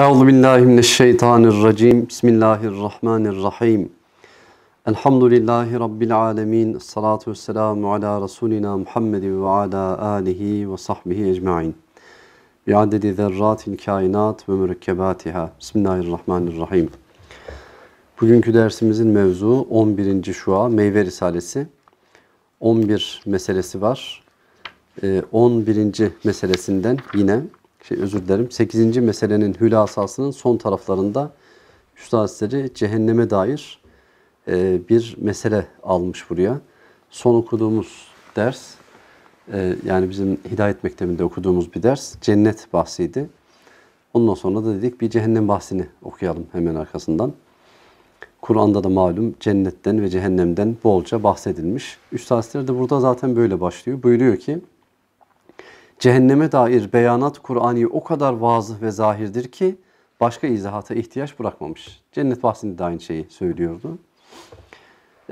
Euzu billahi mineşşeytanirracim. Bismillahirrahmanirrahim. Elhamdülillahi rabbil alamin. Salatu vesselamu ala rasulina Muhammed ve ala alihi ve sahbihi ecmaîn. Bi adedi zerratil kainat ve mürekkebatiha. Bismillahirrahmanirrahim. Bugünkü dersimizin mevzu 11. şua meyve risalesi. 11 meselesi var. 11. Ee, meselesinden yine şey özür dilerim 8. meselenin hülasasının son taraflarında Üstad Hazretleri cehenneme dair e, bir mesele almış buraya. Son okuduğumuz ders e, yani bizim Hidayet Mektebi'nde okuduğumuz bir ders cennet bahsiydi. Ondan sonra da dedik bir cehennem bahsini okuyalım hemen arkasından. Kur'an'da da malum cennetten ve cehennemden bolca bahsedilmiş. Üstad Hazretleri de burada zaten böyle başlıyor. Buyuruyor ki Cehenneme dair beyanat Kur'an'ı o kadar vazıh ve zahirdir ki başka izahata ihtiyaç bırakmamış. Cennet bahsinde de aynı şeyi söylüyordu.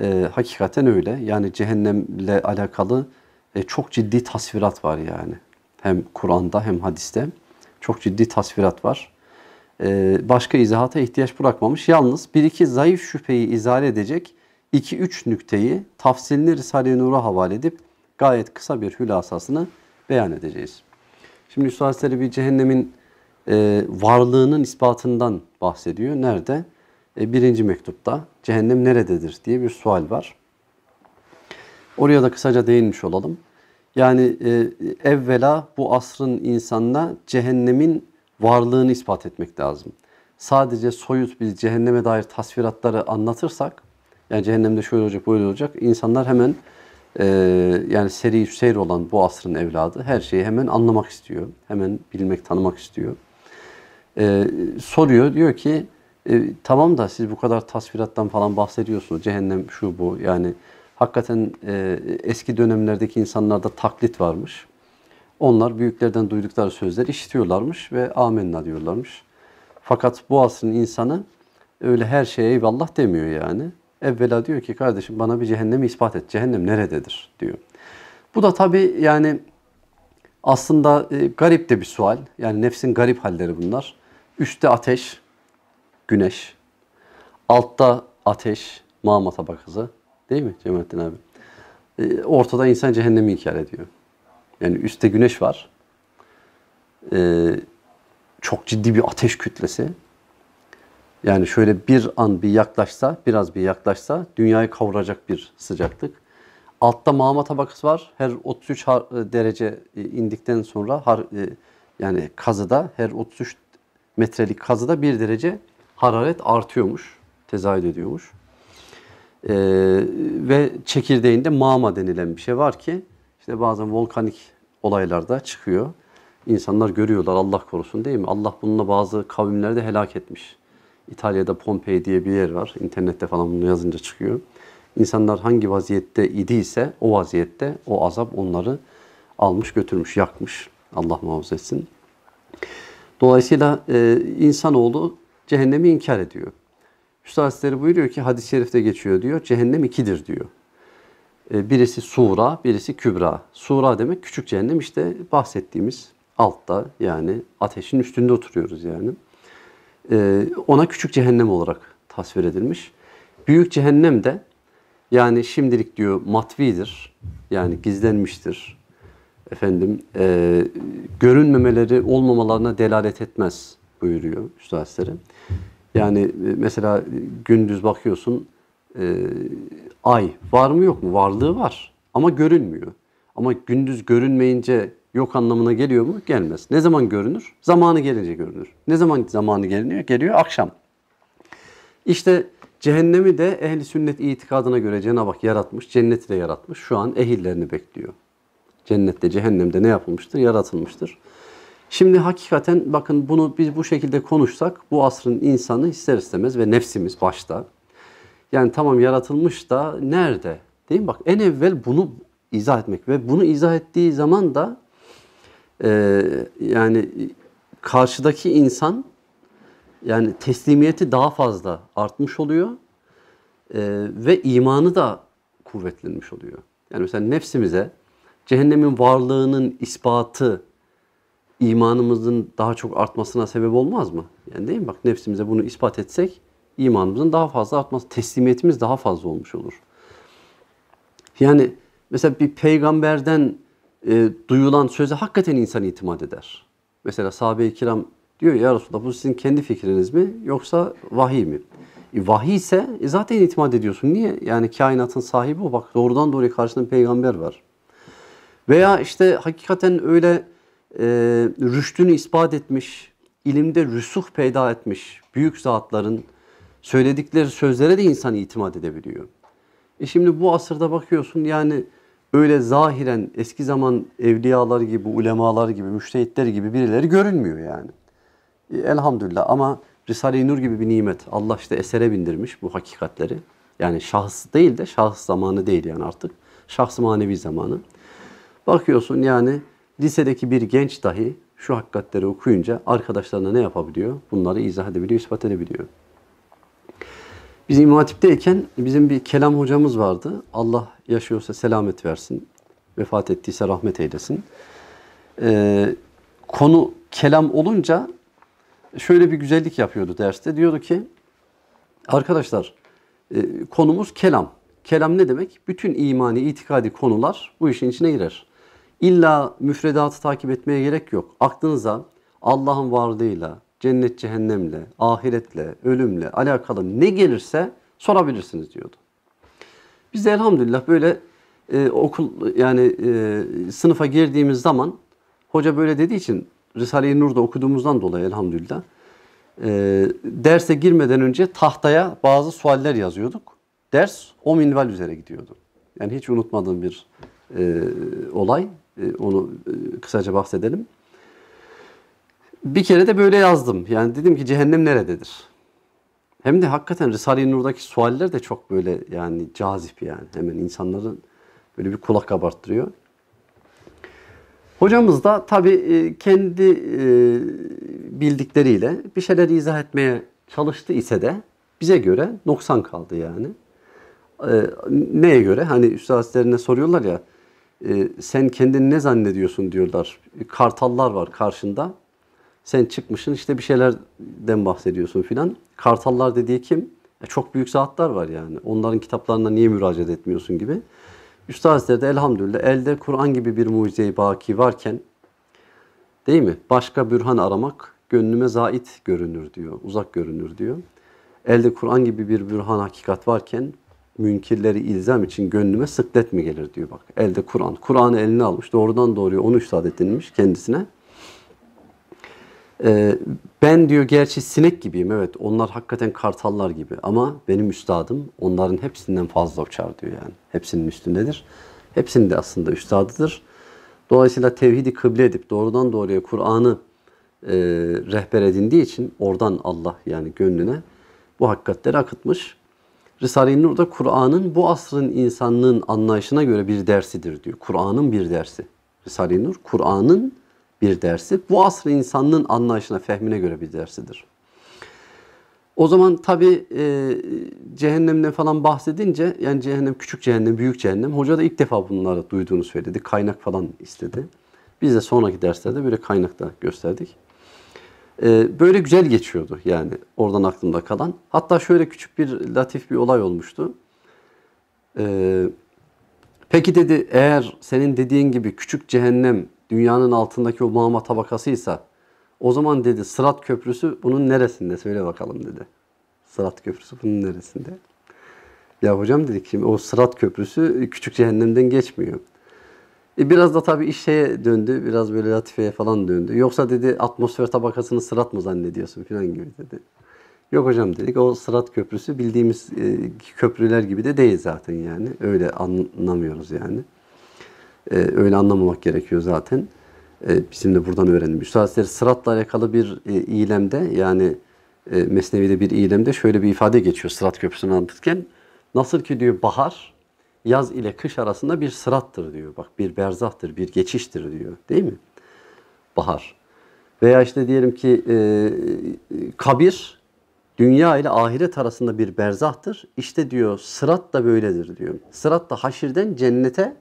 Ee, hakikaten öyle. Yani cehennemle alakalı e, çok ciddi tasvirat var yani. Hem Kur'an'da hem hadiste. Çok ciddi tasvirat var. Ee, başka izahata ihtiyaç bırakmamış. Yalnız bir iki zayıf şüpheyi izah edecek iki üç nükteyi tafsilini Risale-i Nur'a havale edip gayet kısa bir hülasasını beyan edeceğiz. Şimdi Üstad Selebi cehennemin e, varlığının ispatından bahsediyor. Nerede? E, birinci mektupta cehennem nerededir diye bir sual var. Oraya da kısaca değinmiş olalım. Yani e, evvela bu asrın insanına cehennemin varlığını ispat etmek lazım. Sadece soyut bir cehenneme dair tasviratları anlatırsak, yani cehennemde şöyle olacak, böyle olacak, insanlar hemen ee, yani seri seyir olan bu asrın evladı her şeyi hemen anlamak istiyor. Hemen bilmek, tanımak istiyor. E, soruyor diyor ki e, tamam da siz bu kadar tasvirattan falan bahsediyorsunuz. Cehennem şu bu yani hakikaten e, eski dönemlerdeki insanlarda taklit varmış. Onlar büyüklerden duydukları sözleri işitiyorlarmış ve amenna diyorlarmış. Fakat bu asrın insanı öyle her şeye eyvallah demiyor yani. Evvela diyor ki kardeşim bana bir cehennemi ispat et. Cehennem nerededir diyor. Bu da tabi yani aslında e, garip de bir sual. Yani nefsin garip halleri bunlar. Üstte ateş, güneş. Altta ateş, mağma tabakası. Değil mi Cemalettin abi? E, ortada insan cehennemi inkar ediyor. Yani üstte güneş var. E, çok ciddi bir ateş kütlesi. Yani şöyle bir an bir yaklaşsa, biraz bir yaklaşsa dünyayı kavuracak bir sıcaklık. Altta mağma tabakası var. Her 33 e, derece e, indikten sonra har, e, yani kazıda her 33 metrelik kazıda bir derece hararet artıyormuş, tezahür ediyormuş. Ee, ve çekirdeğinde mağma denilen bir şey var ki işte bazen volkanik olaylarda çıkıyor. İnsanlar görüyorlar Allah korusun değil mi? Allah bununla bazı kavimlerde helak etmiş. İtalya'da Pompei diye bir yer var. İnternette falan bunu yazınca çıkıyor. İnsanlar hangi vaziyette idiyse o vaziyette o azap onları almış götürmüş, yakmış. Allah muhafaza etsin. Dolayısıyla e, insanoğlu cehennemi inkar ediyor. Üstad Hazretleri buyuruyor ki hadis-i şerifte geçiyor diyor. Cehennem ikidir diyor. E, birisi sura, birisi kübra. Sura demek küçük cehennem işte bahsettiğimiz altta yani ateşin üstünde oturuyoruz yani. E, ona küçük cehennem olarak tasvir edilmiş. Büyük cehennem de yani şimdilik diyor matvidir. Yani gizlenmiştir. Efendim e, görünmemeleri olmamalarına delalet etmez buyuruyor Üstad Yani e, mesela gündüz bakıyorsun e, ay var mı yok mu? Varlığı var ama görünmüyor. Ama gündüz görünmeyince yok anlamına geliyor mu? Gelmez. Ne zaman görünür? Zamanı gelince görünür. Ne zaman zamanı geliniyor? Geliyor akşam. İşte cehennemi de ehli sünnet itikadına göre Cenab-ı Hak yaratmış, cenneti de yaratmış. Şu an ehillerini bekliyor. Cennette, cehennemde ne yapılmıştır? Yaratılmıştır. Şimdi hakikaten bakın bunu biz bu şekilde konuşsak bu asrın insanı ister istemez ve nefsimiz başta. Yani tamam yaratılmış da nerede? Değil mi? Bak en evvel bunu izah etmek ve bunu izah ettiği zaman da e, yani karşıdaki insan yani teslimiyeti daha fazla artmış oluyor e, ve imanı da kuvvetlenmiş oluyor. Yani mesela nefsimize cehennemin varlığının ispatı imanımızın daha çok artmasına sebep olmaz mı? Yani değil mi? Bak nefsimize bunu ispat etsek imanımızın daha fazla artması, teslimiyetimiz daha fazla olmuş olur. Yani mesela bir peygamberden e, duyulan söze hakikaten insan itimat eder. Mesela sahabe-i kiram diyor ya Resulallah bu sizin kendi fikriniz mi yoksa vahiy mi? E, vahiy ise e, zaten itimat ediyorsun. Niye? Yani kainatın sahibi o. Bak doğrudan doğruya karşında peygamber var. Veya işte hakikaten öyle e, rüştünü ispat etmiş, ilimde rüsuh peyda etmiş büyük zatların söyledikleri sözlere de insan itimat edebiliyor. E şimdi bu asırda bakıyorsun yani öyle zahiren eski zaman evliyalar gibi, ulemalar gibi, müştehitler gibi birileri görünmüyor yani. E, elhamdülillah ama Risale-i Nur gibi bir nimet. Allah işte esere bindirmiş bu hakikatleri. Yani şahıs değil de şahıs zamanı değil yani artık. Şahs manevi zamanı. Bakıyorsun yani lisedeki bir genç dahi şu hakikatleri okuyunca arkadaşlarına ne yapabiliyor? Bunları izah edebiliyor, ispat edebiliyor. Biz İmam Hatip'teyken bizim bir kelam hocamız vardı. Allah yaşıyorsa selamet versin. Vefat ettiyse rahmet eylesin. Ee, konu kelam olunca şöyle bir güzellik yapıyordu derste. Diyordu ki arkadaşlar e, konumuz kelam. Kelam ne demek? Bütün imani, itikadi konular bu işin içine girer. İlla müfredatı takip etmeye gerek yok. Aklınıza Allah'ın varlığıyla, cennet cehennemle, ahiretle, ölümle alakalı ne gelirse sorabilirsiniz diyordu. Biz de elhamdülillah böyle e, okul yani e, sınıfa girdiğimiz zaman hoca böyle dediği için Risale-i Nur'da okuduğumuzdan dolayı elhamdülillah e, derse girmeden önce tahtaya bazı sualler yazıyorduk. Ders o minval üzere gidiyordu. Yani hiç unutmadığım bir e, olay. E, onu e, kısaca bahsedelim bir kere de böyle yazdım. Yani dedim ki cehennem nerededir? Hem de hakikaten Risale-i Nur'daki sualler de çok böyle yani cazip yani. Hemen insanların böyle bir kulak kabarttırıyor. Hocamız da tabii e, kendi e, bildikleriyle bir şeyler izah etmeye çalıştı ise de bize göre noksan kaldı yani. E, neye göre? Hani üstad soruyorlar ya sen kendini ne zannediyorsun diyorlar. Kartallar var karşında. Sen çıkmışsın işte bir şeylerden bahsediyorsun filan. Kartallar dediği kim? E çok büyük zatlar var yani. Onların kitaplarına niye müracaat etmiyorsun gibi. Üstad Hazretleri de elhamdülillah elde Kur'an gibi bir mucize-i baki varken değil mi? Başka bürhan aramak gönlüme zait görünür diyor. Uzak görünür diyor. Elde Kur'an gibi bir bürhan hakikat varken münkirleri ilzam için gönlüme sıklet mi gelir diyor bak. Elde Kur'an. Kur'an'ı eline almış. Doğrudan doğruya onu üstad edinmiş kendisine. E, ben diyor gerçi sinek gibiyim evet onlar hakikaten kartallar gibi ama benim üstadım onların hepsinden fazla uçar diyor yani. Hepsinin üstündedir. Hepsinin de aslında üstadıdır. Dolayısıyla tevhidi kıble edip doğrudan doğruya Kur'an'ı e, rehber edindiği için oradan Allah yani gönlüne bu hakikatleri akıtmış. Risale-i Nur'da Kur'an'ın bu asrın insanlığın anlayışına göre bir dersidir diyor. Kur'an'ın bir dersi. Risale-i Nur Kur'an'ın bir dersi. Bu asrı insanının anlayışına, fehmine göre bir dersidir. O zaman tabi e, cehennemden falan bahsedince yani cehennem küçük cehennem, büyük cehennem. Hoca da ilk defa bunları duyduğunu söyledi. Kaynak falan istedi. Biz de sonraki derslerde böyle kaynak da gösterdik. E, böyle güzel geçiyordu yani oradan aklımda kalan. Hatta şöyle küçük bir latif bir olay olmuştu. E, peki dedi eğer senin dediğin gibi küçük cehennem dünyanın altındaki o mama tabakasıysa o zaman dedi Sırat Köprüsü bunun neresinde söyle bakalım dedi. Sırat Köprüsü bunun neresinde? Ya hocam dedik şimdi o Sırat Köprüsü küçük cehennemden geçmiyor. E biraz da tabii iş şeye döndü. Biraz böyle latifeye falan döndü. Yoksa dedi atmosfer tabakasını sırat mı zannediyorsun falan gibi dedi. Yok hocam dedik o sırat köprüsü bildiğimiz e, köprüler gibi de değil zaten yani. Öyle anlamıyoruz yani. E, öyle anlamamak gerekiyor zaten. E, bizim de buradan öğrendim. Üstad Hazretleri sıratla alakalı bir e, ilemde yani e, Mesnevi'de bir ilemde şöyle bir ifade geçiyor sırat köprüsünü anlatırken. Nasıl ki diyor bahar yaz ile kış arasında bir sırattır diyor. Bak bir berzahtır, bir geçiştir diyor. Değil mi? Bahar. Veya işte diyelim ki e, kabir dünya ile ahiret arasında bir berzahtır. İşte diyor sırat da böyledir diyor. Sırat da haşirden cennete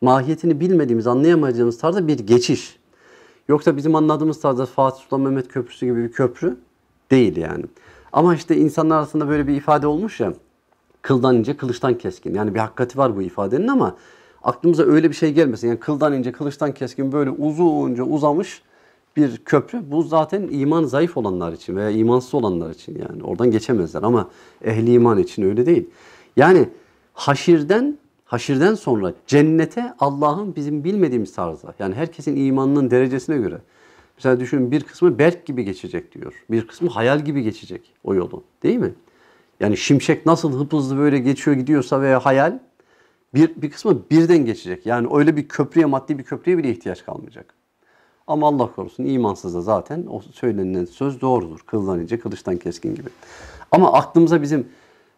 mahiyetini bilmediğimiz, anlayamayacağımız tarzda bir geçiş. Yoksa bizim anladığımız tarzda Fatih Sultan Mehmet Köprüsü gibi bir köprü değil yani. Ama işte insanlar arasında böyle bir ifade olmuş ya. Kıldan ince, kılıçtan keskin. Yani bir hakikati var bu ifadenin ama aklımıza öyle bir şey gelmesin. Yani kıldan ince, kılıçtan keskin böyle uzunca uzamış bir köprü. Bu zaten iman zayıf olanlar için veya imansız olanlar için yani. Oradan geçemezler ama ehli iman için öyle değil. Yani haşirden haşirden sonra cennete Allah'ın bizim bilmediğimiz tarzda yani herkesin imanının derecesine göre. Mesela düşünün bir kısmı berk gibi geçecek diyor. Bir kısmı hayal gibi geçecek o yolu değil mi? Yani şimşek nasıl hızlı böyle geçiyor gidiyorsa veya hayal bir, bir kısmı birden geçecek. Yani öyle bir köprüye maddi bir köprüye bile ihtiyaç kalmayacak. Ama Allah korusun imansız da zaten o söylenilen söz doğrudur. Kıldan ince, kılıçtan keskin gibi. Ama aklımıza bizim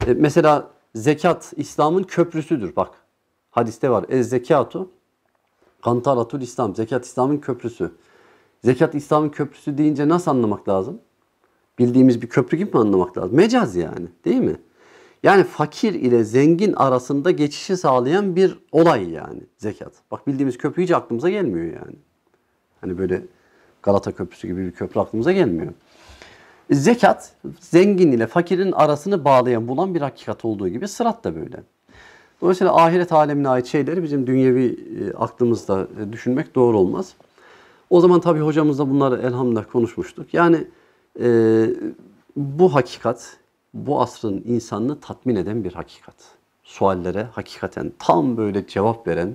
e, mesela zekat İslam'ın köprüsüdür bak. Hadiste var. Ez zekatu kantaratul İslam. Zekat İslam'ın köprüsü. Zekat İslam'ın köprüsü deyince nasıl anlamak lazım? Bildiğimiz bir köprü gibi mi anlamak lazım? Mecaz yani değil mi? Yani fakir ile zengin arasında geçişi sağlayan bir olay yani zekat. Bak bildiğimiz köprü hiç aklımıza gelmiyor yani. Hani böyle Galata Köprüsü gibi bir köprü aklımıza gelmiyor. Zekat zengin ile fakirin arasını bağlayan bulan bir hakikat olduğu gibi sırat da böyle. Dolayısıyla ahiret alemine ait şeyleri bizim dünyevi e, aklımızda e, düşünmek doğru olmaz. O zaman tabii hocamızla bunları elhamdülillah konuşmuştuk. Yani e, bu hakikat, bu asrın insanını tatmin eden bir hakikat. Suallere hakikaten tam böyle cevap veren,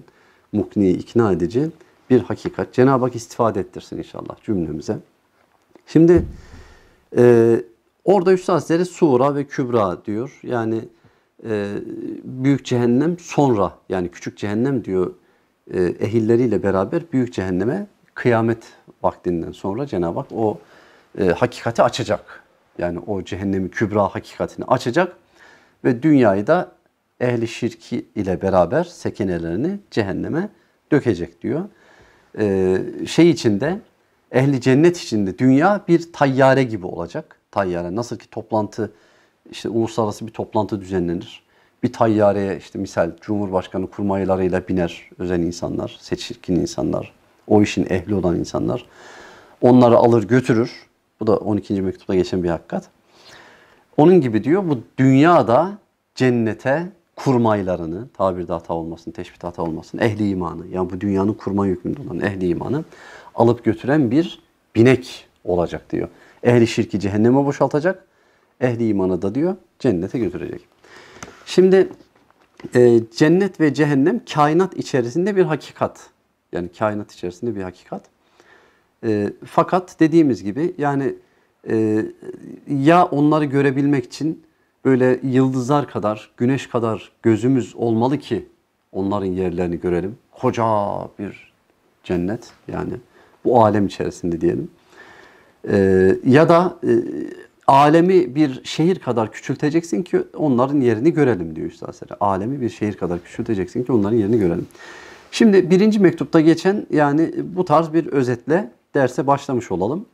mukni, ikna edici bir hakikat. Cenab-ı Hak istifade ettirsin inşallah cümlemize. Şimdi e, orada Üstad Hazretleri Sura ve Kübra diyor. Yani e, büyük cehennem sonra yani küçük cehennem diyor e, ehilleriyle beraber büyük cehenneme kıyamet vaktinden sonra Cenab-ı Hak o e, hakikati açacak. Yani o cehennemi kübra hakikatini açacak ve dünyayı da ehli şirki ile beraber sekenelerini cehenneme dökecek diyor. Ee, şey içinde ehli cennet içinde dünya bir tayyare gibi olacak. Tayyare nasıl ki toplantı işte uluslararası bir toplantı düzenlenir. Bir tayyareye işte misal Cumhurbaşkanı kurmaylarıyla biner özel insanlar, seçkin insanlar, o işin ehli olan insanlar. Onları alır götürür. Bu da 12. mektupta geçen bir hakikat. Onun gibi diyor bu dünyada cennete kurmaylarını, tabirde hata olmasın, teşbih hata olmasın, ehli imanı, yani bu dünyanın kurma yükümlü olan ehli imanı alıp götüren bir binek olacak diyor. Ehli şirki cehenneme boşaltacak, ehli imanı da diyor cennete götürecek. Şimdi e, cennet ve cehennem kainat içerisinde bir hakikat. Yani kainat içerisinde bir hakikat. E, fakat dediğimiz gibi yani e, ya onları görebilmek için böyle yıldızlar kadar, güneş kadar gözümüz olmalı ki onların yerlerini görelim. Koca bir cennet yani bu alem içerisinde diyelim. E, ya da e, alemi bir şehir kadar küçülteceksin ki onların yerini görelim diyor Üstad sere. Alemi bir şehir kadar küçülteceksin ki onların yerini görelim. Şimdi birinci mektupta geçen yani bu tarz bir özetle derse başlamış olalım.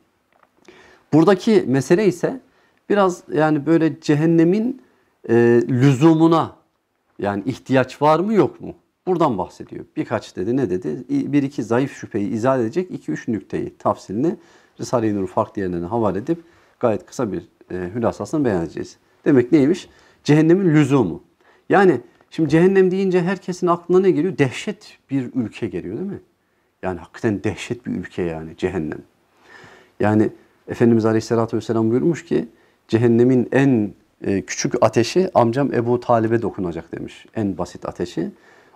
Buradaki mesele ise biraz yani böyle cehennemin e, lüzumuna yani ihtiyaç var mı yok mu? Buradan bahsediyor. Birkaç dedi ne dedi? Bir iki zayıf şüpheyi izah edecek iki üç nükteyi tafsilini Risale-i Nur farklı yerlerine havale edip gayet kısa bir e, hülasasını beyan Demek neymiş? Cehennemin lüzumu. Yani şimdi cehennem deyince herkesin aklına ne geliyor? Dehşet bir ülke geliyor değil mi? Yani hakikaten dehşet bir ülke yani cehennem. Yani Efendimiz Aleyhisselatü Vesselam buyurmuş ki cehennemin en e, küçük ateşi amcam Ebu Talib'e dokunacak demiş. En basit ateşi.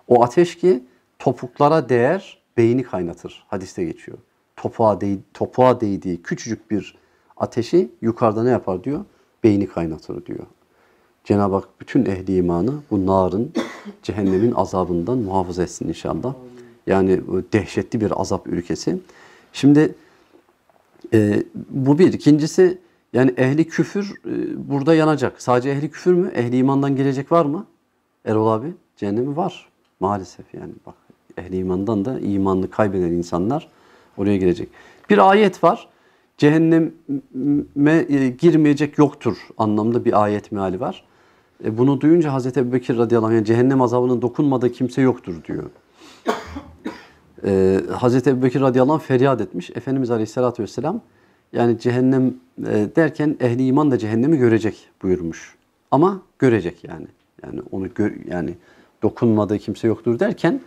O ateş ki topuklara değer beyni kaynatır. Hadiste geçiyor. Topuğa, değ topuğa değdiği küçücük bir ateşi yukarıda ne yapar diyor? Beyni kaynatır diyor. Cenab-ı Hak bütün ehli imanı bu narın, cehennemin azabından muhafaza etsin inşallah. Yani dehşetli bir azap ülkesi. Şimdi e, bu bir. İkincisi yani ehli küfür e, burada yanacak. Sadece ehli küfür mü? Ehli imandan gelecek var mı? Erol abi cehennemi var maalesef yani bak ehli imandan da imanını kaybeden insanlar oraya gelecek. Bir ayet var cehenneme e, girmeyecek yoktur anlamda bir ayet meali var. E, bunu duyunca Hazreti Ebu Bekir radıyallahu anh cehennem azabının dokunmadığı kimse yoktur diyor. E, Hazreti Ebu Bekir radıyallahu anh feryat etmiş. Efendimiz aleyhissalatü vesselam yani cehennem e, derken ehli iman da cehennemi görecek buyurmuş. Ama görecek yani. Yani onu gör, yani dokunmadığı kimse yoktur derken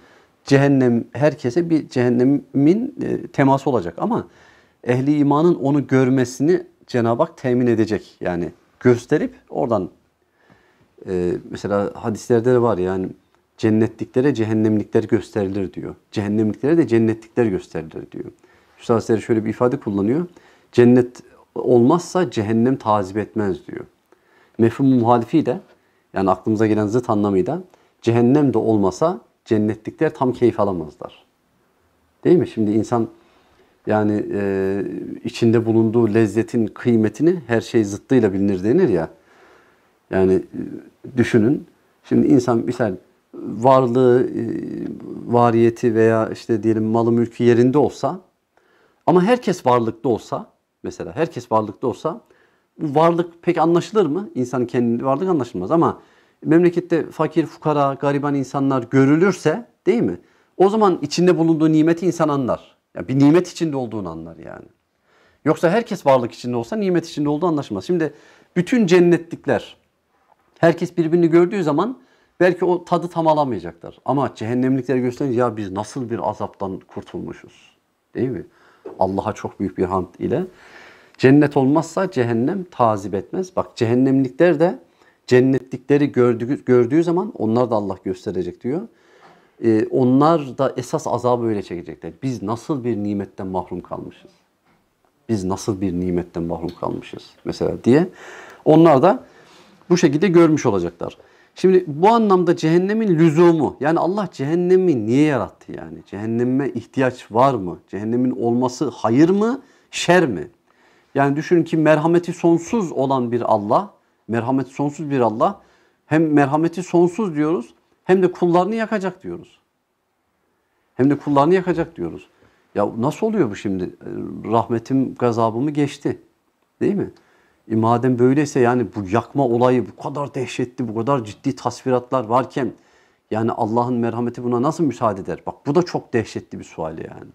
cehennem herkese bir cehennemin e, teması olacak ama ehli imanın onu görmesini Cenab-ı Hak temin edecek. Yani gösterip oradan e, mesela hadislerde de var yani cennetliklere cehennemlikler gösterilir diyor. Cehennemliklere de cennetlikler gösterilir diyor. Üstad Hazretleri şöyle bir ifade kullanıyor. Cennet olmazsa cehennem tazip etmez diyor. Mefhum muhalifi de yani aklımıza gelen zıt anlamıyla cehennem de olmasa cennetlikler tam keyif alamazlar. Değil mi? Şimdi insan yani e, içinde bulunduğu lezzetin kıymetini her şey zıttıyla bilinir denir ya. Yani e, düşünün. Şimdi insan misal varlığı, e, variyeti veya işte diyelim malı mülkü yerinde olsa ama herkes varlıkta olsa mesela herkes varlıkta olsa bu varlık pek anlaşılır mı? İnsanın kendi varlık anlaşılmaz ama memlekette fakir, fukara, gariban insanlar görülürse değil mi? O zaman içinde bulunduğu nimeti insan anlar. Yani bir nimet içinde olduğunu anlar yani. Yoksa herkes varlık içinde olsa nimet içinde olduğu anlaşılmaz. Şimdi bütün cennetlikler herkes birbirini gördüğü zaman belki o tadı tam alamayacaklar. Ama cehennemlikler gösterince ya biz nasıl bir azaptan kurtulmuşuz değil mi? Allah'a çok büyük bir hamd ile. Cennet olmazsa cehennem tazip etmez. Bak cehennemlikler de cennetlikleri gördüğü, gördüğü zaman onlar da Allah gösterecek diyor e, onlar da esas azabı öyle çekecekler. Biz nasıl bir nimetten mahrum kalmışız? Biz nasıl bir nimetten mahrum kalmışız? Mesela diye. Onlar da bu şekilde görmüş olacaklar. Şimdi bu anlamda cehennemin lüzumu yani Allah cehennemi niye yarattı yani? Cehenneme ihtiyaç var mı? Cehennemin olması hayır mı? Şer mi? Yani düşünün ki merhameti sonsuz olan bir Allah, merhameti sonsuz bir Allah hem merhameti sonsuz diyoruz hem de kullarını yakacak diyoruz. Hem de kullarını yakacak diyoruz. Ya nasıl oluyor bu şimdi? E, rahmetim gazabımı geçti. Değil mi? E madem böyleyse yani bu yakma olayı bu kadar dehşetli, bu kadar ciddi tasviratlar varken yani Allah'ın merhameti buna nasıl müsaade eder? Bak bu da çok dehşetli bir sual yani.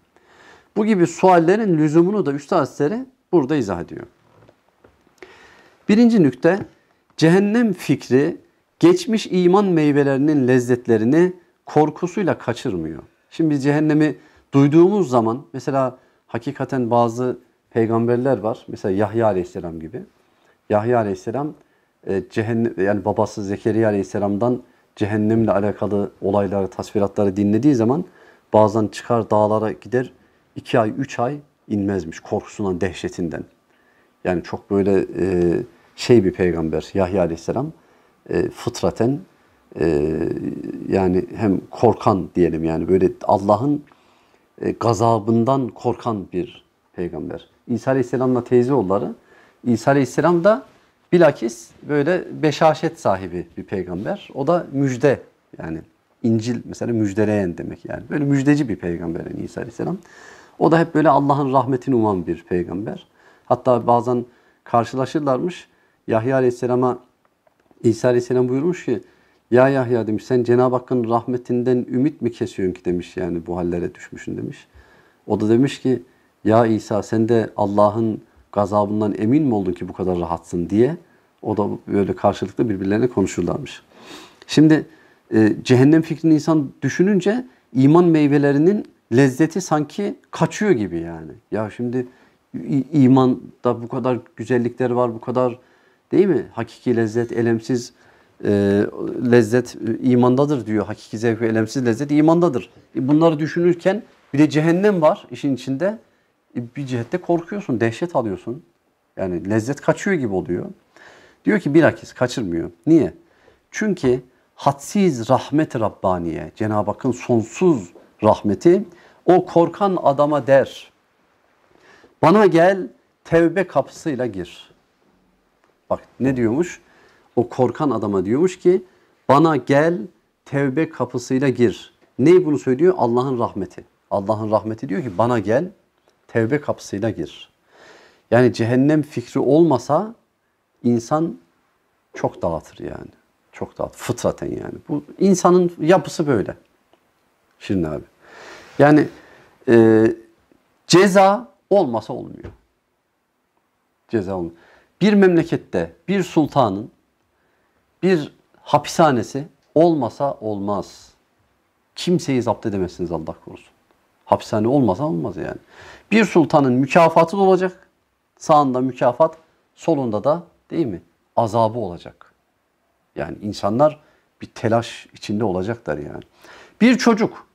Bu gibi suallerin lüzumunu da Üstad Sere burada izah ediyor. Birinci nükte cehennem fikri geçmiş iman meyvelerinin lezzetlerini korkusuyla kaçırmıyor. Şimdi biz cehennemi duyduğumuz zaman mesela hakikaten bazı peygamberler var. Mesela Yahya aleyhisselam gibi. Yahya aleyhisselam e, cehennem yani babası Zekeriya aleyhisselamdan cehennemle alakalı olayları, tasviratları dinlediği zaman bazen çıkar dağlara gider iki ay, üç ay inmezmiş korkusundan, dehşetinden. Yani çok böyle e, şey bir peygamber Yahya aleyhisselam e, fıtraten e, yani hem korkan diyelim yani böyle Allah'ın e, gazabından korkan bir peygamber. İsa Aleyhisselam'la teyze oğulları. İsa Aleyhisselam da bilakis böyle beşaşet sahibi bir peygamber. O da müjde yani İncil mesela müjdeleyen demek yani. Böyle müjdeci bir peygamber yani İsa Aleyhisselam. O da hep böyle Allah'ın rahmetini uman bir peygamber. Hatta bazen karşılaşırlarmış. Yahya Aleyhisselam'a İsa Aleyhisselam buyurmuş ki ya Yahya demiş sen Cenab-ı Hakk'ın rahmetinden ümit mi kesiyorsun ki demiş yani bu hallere düşmüşsün demiş. O da demiş ki ya İsa sen de Allah'ın gazabından emin mi oldun ki bu kadar rahatsın diye. O da böyle karşılıklı birbirlerine konuşurlarmış. Şimdi e, cehennem fikrini insan düşününce iman meyvelerinin lezzeti sanki kaçıyor gibi yani. Ya şimdi imanda bu kadar güzellikler var, bu kadar Değil mi? Hakiki lezzet, elemsiz e, lezzet e, imandadır diyor. Hakiki zevk ve elemsiz lezzet imandadır. E bunları düşünürken bir de cehennem var işin içinde. E bir cihette korkuyorsun, dehşet alıyorsun. Yani lezzet kaçıyor gibi oluyor. Diyor ki bilakis kaçırmıyor. Niye? Çünkü hadsiz rahmet Rabbaniye, Cenab-ı Hakk'ın sonsuz rahmeti o korkan adama der. Bana gel tevbe kapısıyla gir. Bak ne diyormuş? O korkan adama diyormuş ki bana gel tevbe kapısıyla gir. Neyi bunu söylüyor? Allah'ın rahmeti. Allah'ın rahmeti diyor ki bana gel tevbe kapısıyla gir. Yani cehennem fikri olmasa insan çok dağıtır yani. Çok dağıtır. Fıtraten yani. Bu insanın yapısı böyle. Şirin abi. Yani e, ceza olmasa olmuyor. Ceza olmuyor bir memlekette bir sultanın bir hapishanesi olmasa olmaz. Kimseyi zapt edemezsiniz Allah korusun. Hapishane olmasa olmaz yani. Bir sultanın mükafatı da olacak. Sağında mükafat, solunda da değil mi? Azabı olacak. Yani insanlar bir telaş içinde olacaklar yani. Bir çocuk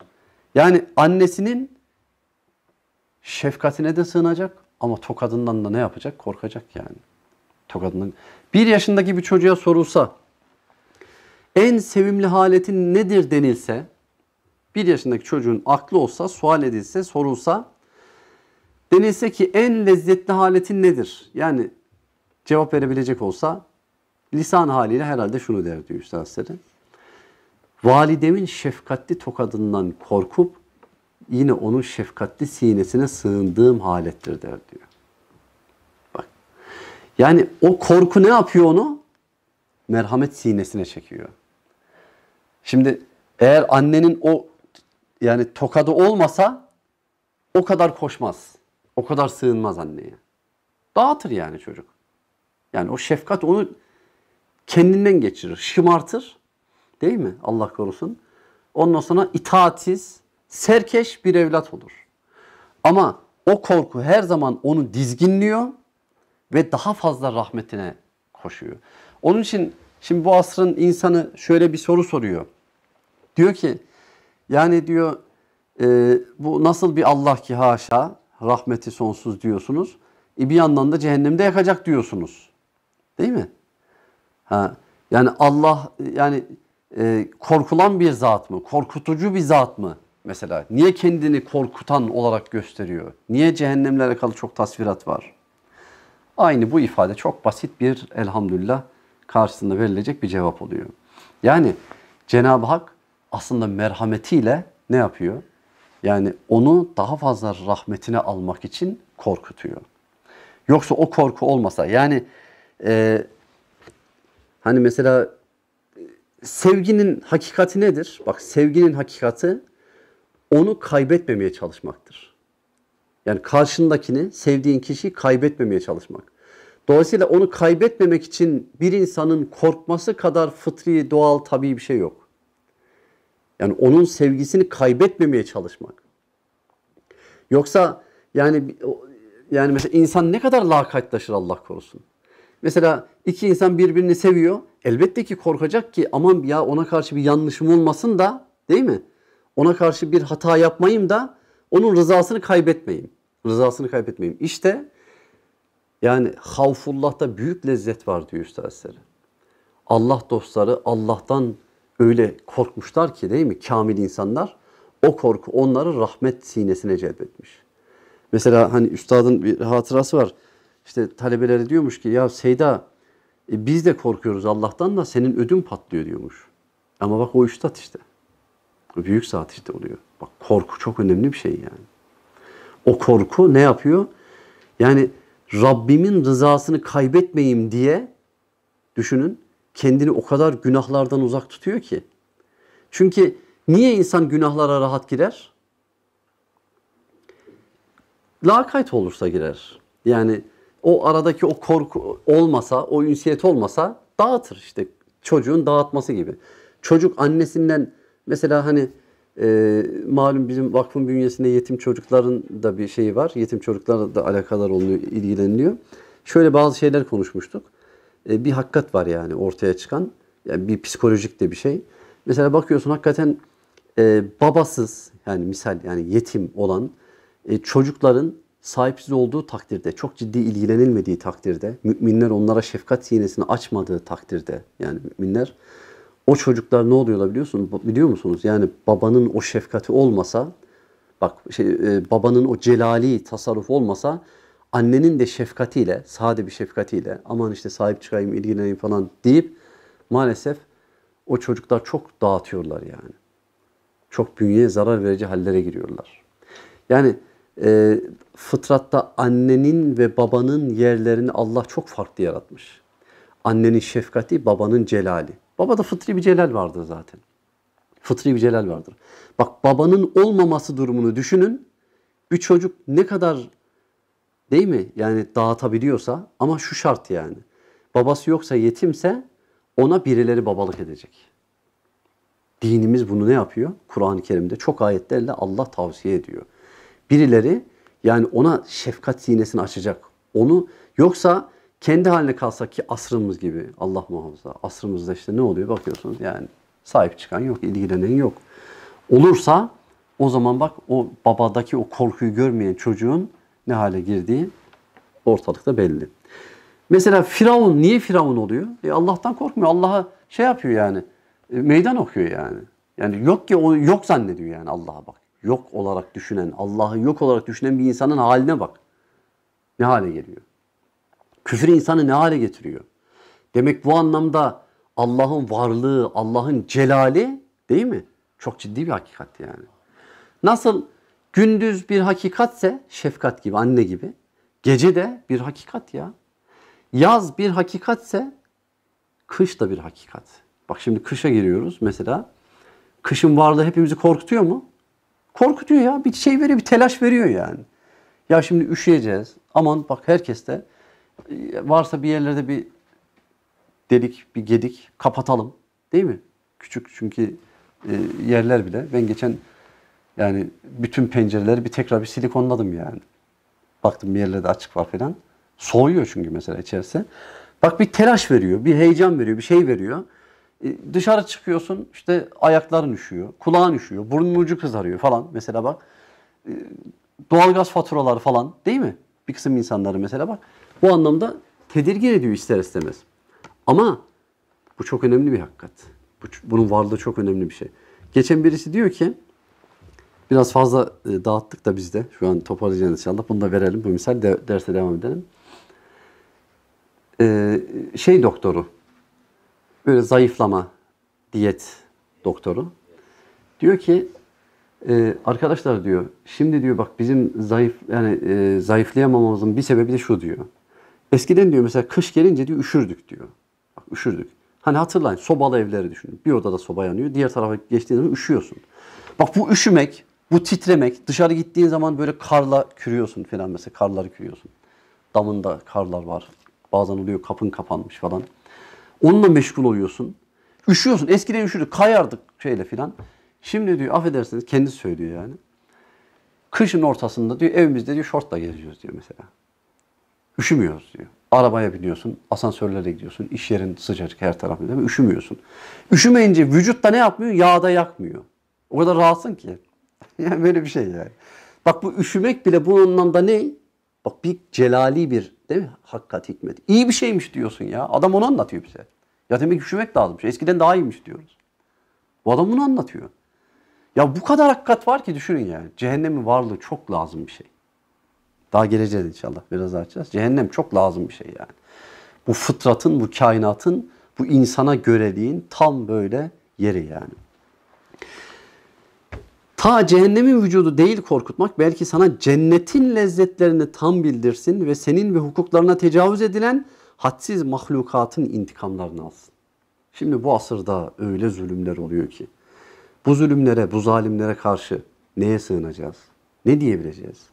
yani annesinin şefkatine de sığınacak ama tokadından da ne yapacak? Korkacak yani tokadından. Bir yaşındaki bir çocuğa sorulsa en sevimli haletin nedir denilse bir yaşındaki çocuğun aklı olsa sual edilse sorulsa denilse ki en lezzetli haletin nedir? Yani cevap verebilecek olsa lisan haliyle herhalde şunu der diyor Üstad Validemin şefkatli tokadından korkup yine onun şefkatli sinesine sığındığım halettir der diyor. Yani o korku ne yapıyor onu? Merhamet sinesine çekiyor. Şimdi eğer annenin o yani tokadı olmasa o kadar koşmaz. O kadar sığınmaz anneye. Dağıtır yani çocuk. Yani o şefkat onu kendinden geçirir, şımartır. Değil mi? Allah korusun. Ondan sonra itaatsiz, serkeş bir evlat olur. Ama o korku her zaman onu dizginliyor ve daha fazla rahmetine koşuyor. Onun için şimdi bu asrın insanı şöyle bir soru soruyor. Diyor ki yani diyor e, bu nasıl bir Allah ki haşa rahmeti sonsuz diyorsunuz. E bir yandan da cehennemde yakacak diyorsunuz. Değil mi? Ha, yani Allah yani e, korkulan bir zat mı? Korkutucu bir zat mı? Mesela niye kendini korkutan olarak gösteriyor? Niye cehennemlere alakalı çok tasvirat var? Aynı bu ifade çok basit bir elhamdülillah karşısında verilecek bir cevap oluyor. Yani Cenab-ı Hak aslında merhametiyle ne yapıyor? Yani onu daha fazla rahmetine almak için korkutuyor. Yoksa o korku olmasa yani e, hani mesela e, sevginin hakikati nedir? Bak sevginin hakikati onu kaybetmemeye çalışmaktır. Yani karşındakini, sevdiğin kişiyi kaybetmemeye çalışmak. Dolayısıyla onu kaybetmemek için bir insanın korkması kadar fıtri, doğal, tabii bir şey yok. Yani onun sevgisini kaybetmemeye çalışmak. Yoksa yani yani mesela insan ne kadar lakaytlaşır Allah korusun. Mesela iki insan birbirini seviyor. Elbette ki korkacak ki aman ya ona karşı bir yanlışım olmasın da değil mi? Ona karşı bir hata yapmayayım da onun rızasını kaybetmeyin. Rızasını kaybetmeyin. İşte yani havfullah'ta büyük lezzet var diyor Üstad Seri. Allah dostları Allah'tan öyle korkmuşlar ki değil mi? Kamil insanlar. O korku onları rahmet sinesine celbetmiş. Mesela hani üstadın bir hatırası var. İşte talebeleri diyormuş ki ya Seyda e, biz de korkuyoruz Allah'tan da senin ödün patlıyor diyormuş. Ama bak o üstad işte. O büyük saat işte oluyor. Bak korku çok önemli bir şey yani. O korku ne yapıyor? Yani Rabbimin rızasını kaybetmeyeyim diye düşünün kendini o kadar günahlardan uzak tutuyor ki. Çünkü niye insan günahlara rahat girer? Lakayt olursa girer. Yani o aradaki o korku olmasa, o ünsiyet olmasa dağıtır işte. Çocuğun dağıtması gibi. Çocuk annesinden mesela hani e, malum bizim vakfın bünyesinde yetim çocukların da bir şeyi var. Yetim çocuklarla da alakalar oluyor, ilgileniliyor. Şöyle bazı şeyler konuşmuştuk. E, bir hakikat var yani ortaya çıkan. Yani bir psikolojik de bir şey. Mesela bakıyorsun hakikaten e, babasız yani misal yani yetim olan e, çocukların sahipsiz olduğu takdirde, çok ciddi ilgilenilmediği takdirde, müminler onlara şefkat sinesini açmadığı takdirde yani müminler o çocuklar ne oluyorlar biliyorsun biliyor musunuz? Yani babanın o şefkati olmasa bak şey e, babanın o celali tasarruf olmasa annenin de şefkatiyle, sade bir şefkatiyle aman işte sahip çıkayım, ilgileneyim falan deyip maalesef o çocuklar çok dağıtıyorlar yani. Çok bünyeye zarar verici hallere giriyorlar. Yani e, fıtratta annenin ve babanın yerlerini Allah çok farklı yaratmış. Annenin şefkati, babanın celali. Babada fıtri bir celal vardır zaten. Fıtri bir celal vardır. Bak babanın olmaması durumunu düşünün. Bir çocuk ne kadar değil mi? Yani dağıtabiliyorsa ama şu şart yani. Babası yoksa yetimse ona birileri babalık edecek. Dinimiz bunu ne yapıyor? Kur'an-ı Kerim'de çok ayetlerle Allah tavsiye ediyor. Birileri yani ona şefkat sinesini açacak. Onu yoksa kendi haline kalsak ki asrımız gibi Allah muhafaza asrımızda işte ne oluyor bakıyorsunuz yani sahip çıkan yok, ilgilenen yok. Olursa o zaman bak o babadaki o korkuyu görmeyen çocuğun ne hale girdiği ortalıkta belli. Mesela Firavun niye Firavun oluyor? E Allah'tan korkmuyor. Allah'a şey yapıyor yani. E, meydan okuyor yani. Yani yok ki o yok zannediyor yani Allah'a bak. Yok olarak düşünen, Allah'ı yok olarak düşünen bir insanın haline bak. Ne hale geliyor? Küfür insanı ne hale getiriyor? Demek bu anlamda Allah'ın varlığı, Allah'ın celali değil mi? Çok ciddi bir hakikat yani. Nasıl gündüz bir hakikatse şefkat gibi, anne gibi. Gece de bir hakikat ya. Yaz bir hakikatse kış da bir hakikat. Bak şimdi kışa giriyoruz mesela. Kışın varlığı hepimizi korkutuyor mu? Korkutuyor ya. Bir şey veriyor, bir telaş veriyor yani. Ya şimdi üşüyeceğiz. Aman bak herkes de varsa bir yerlerde bir delik, bir gedik kapatalım. Değil mi? Küçük çünkü e, yerler bile. Ben geçen yani bütün pencereleri bir tekrar bir silikonladım yani. Baktım bir yerlerde açık var falan. Soğuyor çünkü mesela içerisi. Bak bir telaş veriyor, bir heyecan veriyor, bir şey veriyor. E, dışarı çıkıyorsun işte ayakların üşüyor, kulağın üşüyor, burnun ucu kızarıyor falan. Mesela bak e, doğalgaz faturaları falan değil mi? Bir kısım insanları mesela bak bu anlamda tedirgin ediyor ister istemez. Ama bu çok önemli bir hakikat. bunun varlığı çok önemli bir şey. Geçen birisi diyor ki biraz fazla e, dağıttık da biz de şu an toparlayacağız inşallah. Bunu da verelim. Bu misal de, derse devam edelim. Ee, şey doktoru böyle zayıflama diyet doktoru diyor ki e, arkadaşlar diyor şimdi diyor bak bizim zayıf yani e, zayıflayamamamızın bir sebebi de şu diyor. Eskiden diyor mesela kış gelince diyor üşürdük diyor. Bak üşürdük. Hani hatırlayın sobalı evleri düşünün. Bir odada soba yanıyor. Diğer tarafa geçtiğin zaman üşüyorsun. Bak bu üşümek, bu titremek, dışarı gittiğin zaman böyle karla kürüyorsun falan mesela karları kürüyorsun. Damında karlar var. Bazen oluyor kapın kapanmış falan. Onunla meşgul oluyorsun. Üşüyorsun. Eskiden üşürdük. Kayardık şeyle filan. Şimdi diyor affedersiniz kendi söylüyor yani. Kışın ortasında diyor evimizde diyor şortla geziyoruz diyor mesela. Üşümüyoruz diyor. Arabaya biniyorsun, asansörlere gidiyorsun, iş yerin sıcacık her tarafı değil mi? Üşümüyorsun. Üşümeyince vücut da ne yapmıyor? Yağda yakmıyor. O kadar rahatsın ki. yani böyle bir şey yani. Bak bu üşümek bile bu anlamda ne? Bak bir celali bir değil mi? Hakikat, hikmet. İyi bir şeymiş diyorsun ya. Adam onu anlatıyor bize. Ya demek üşümek lazımmış. Eskiden daha iyiymiş diyoruz. Bu adam bunu anlatıyor. Ya bu kadar hakikat var ki düşünün yani. Cehennemin varlığı çok lazım bir şey. Daha geleceğiz inşallah biraz açacağız. Cehennem çok lazım bir şey yani. Bu fıtratın, bu kainatın, bu insana göreliğin tam böyle yeri yani. Ta cehennemin vücudu değil korkutmak belki sana cennetin lezzetlerini tam bildirsin ve senin ve hukuklarına tecavüz edilen hadsiz mahlukatın intikamlarını alsın. Şimdi bu asırda öyle zulümler oluyor ki bu zulümlere, bu zalimlere karşı neye sığınacağız? Ne diyebileceğiz?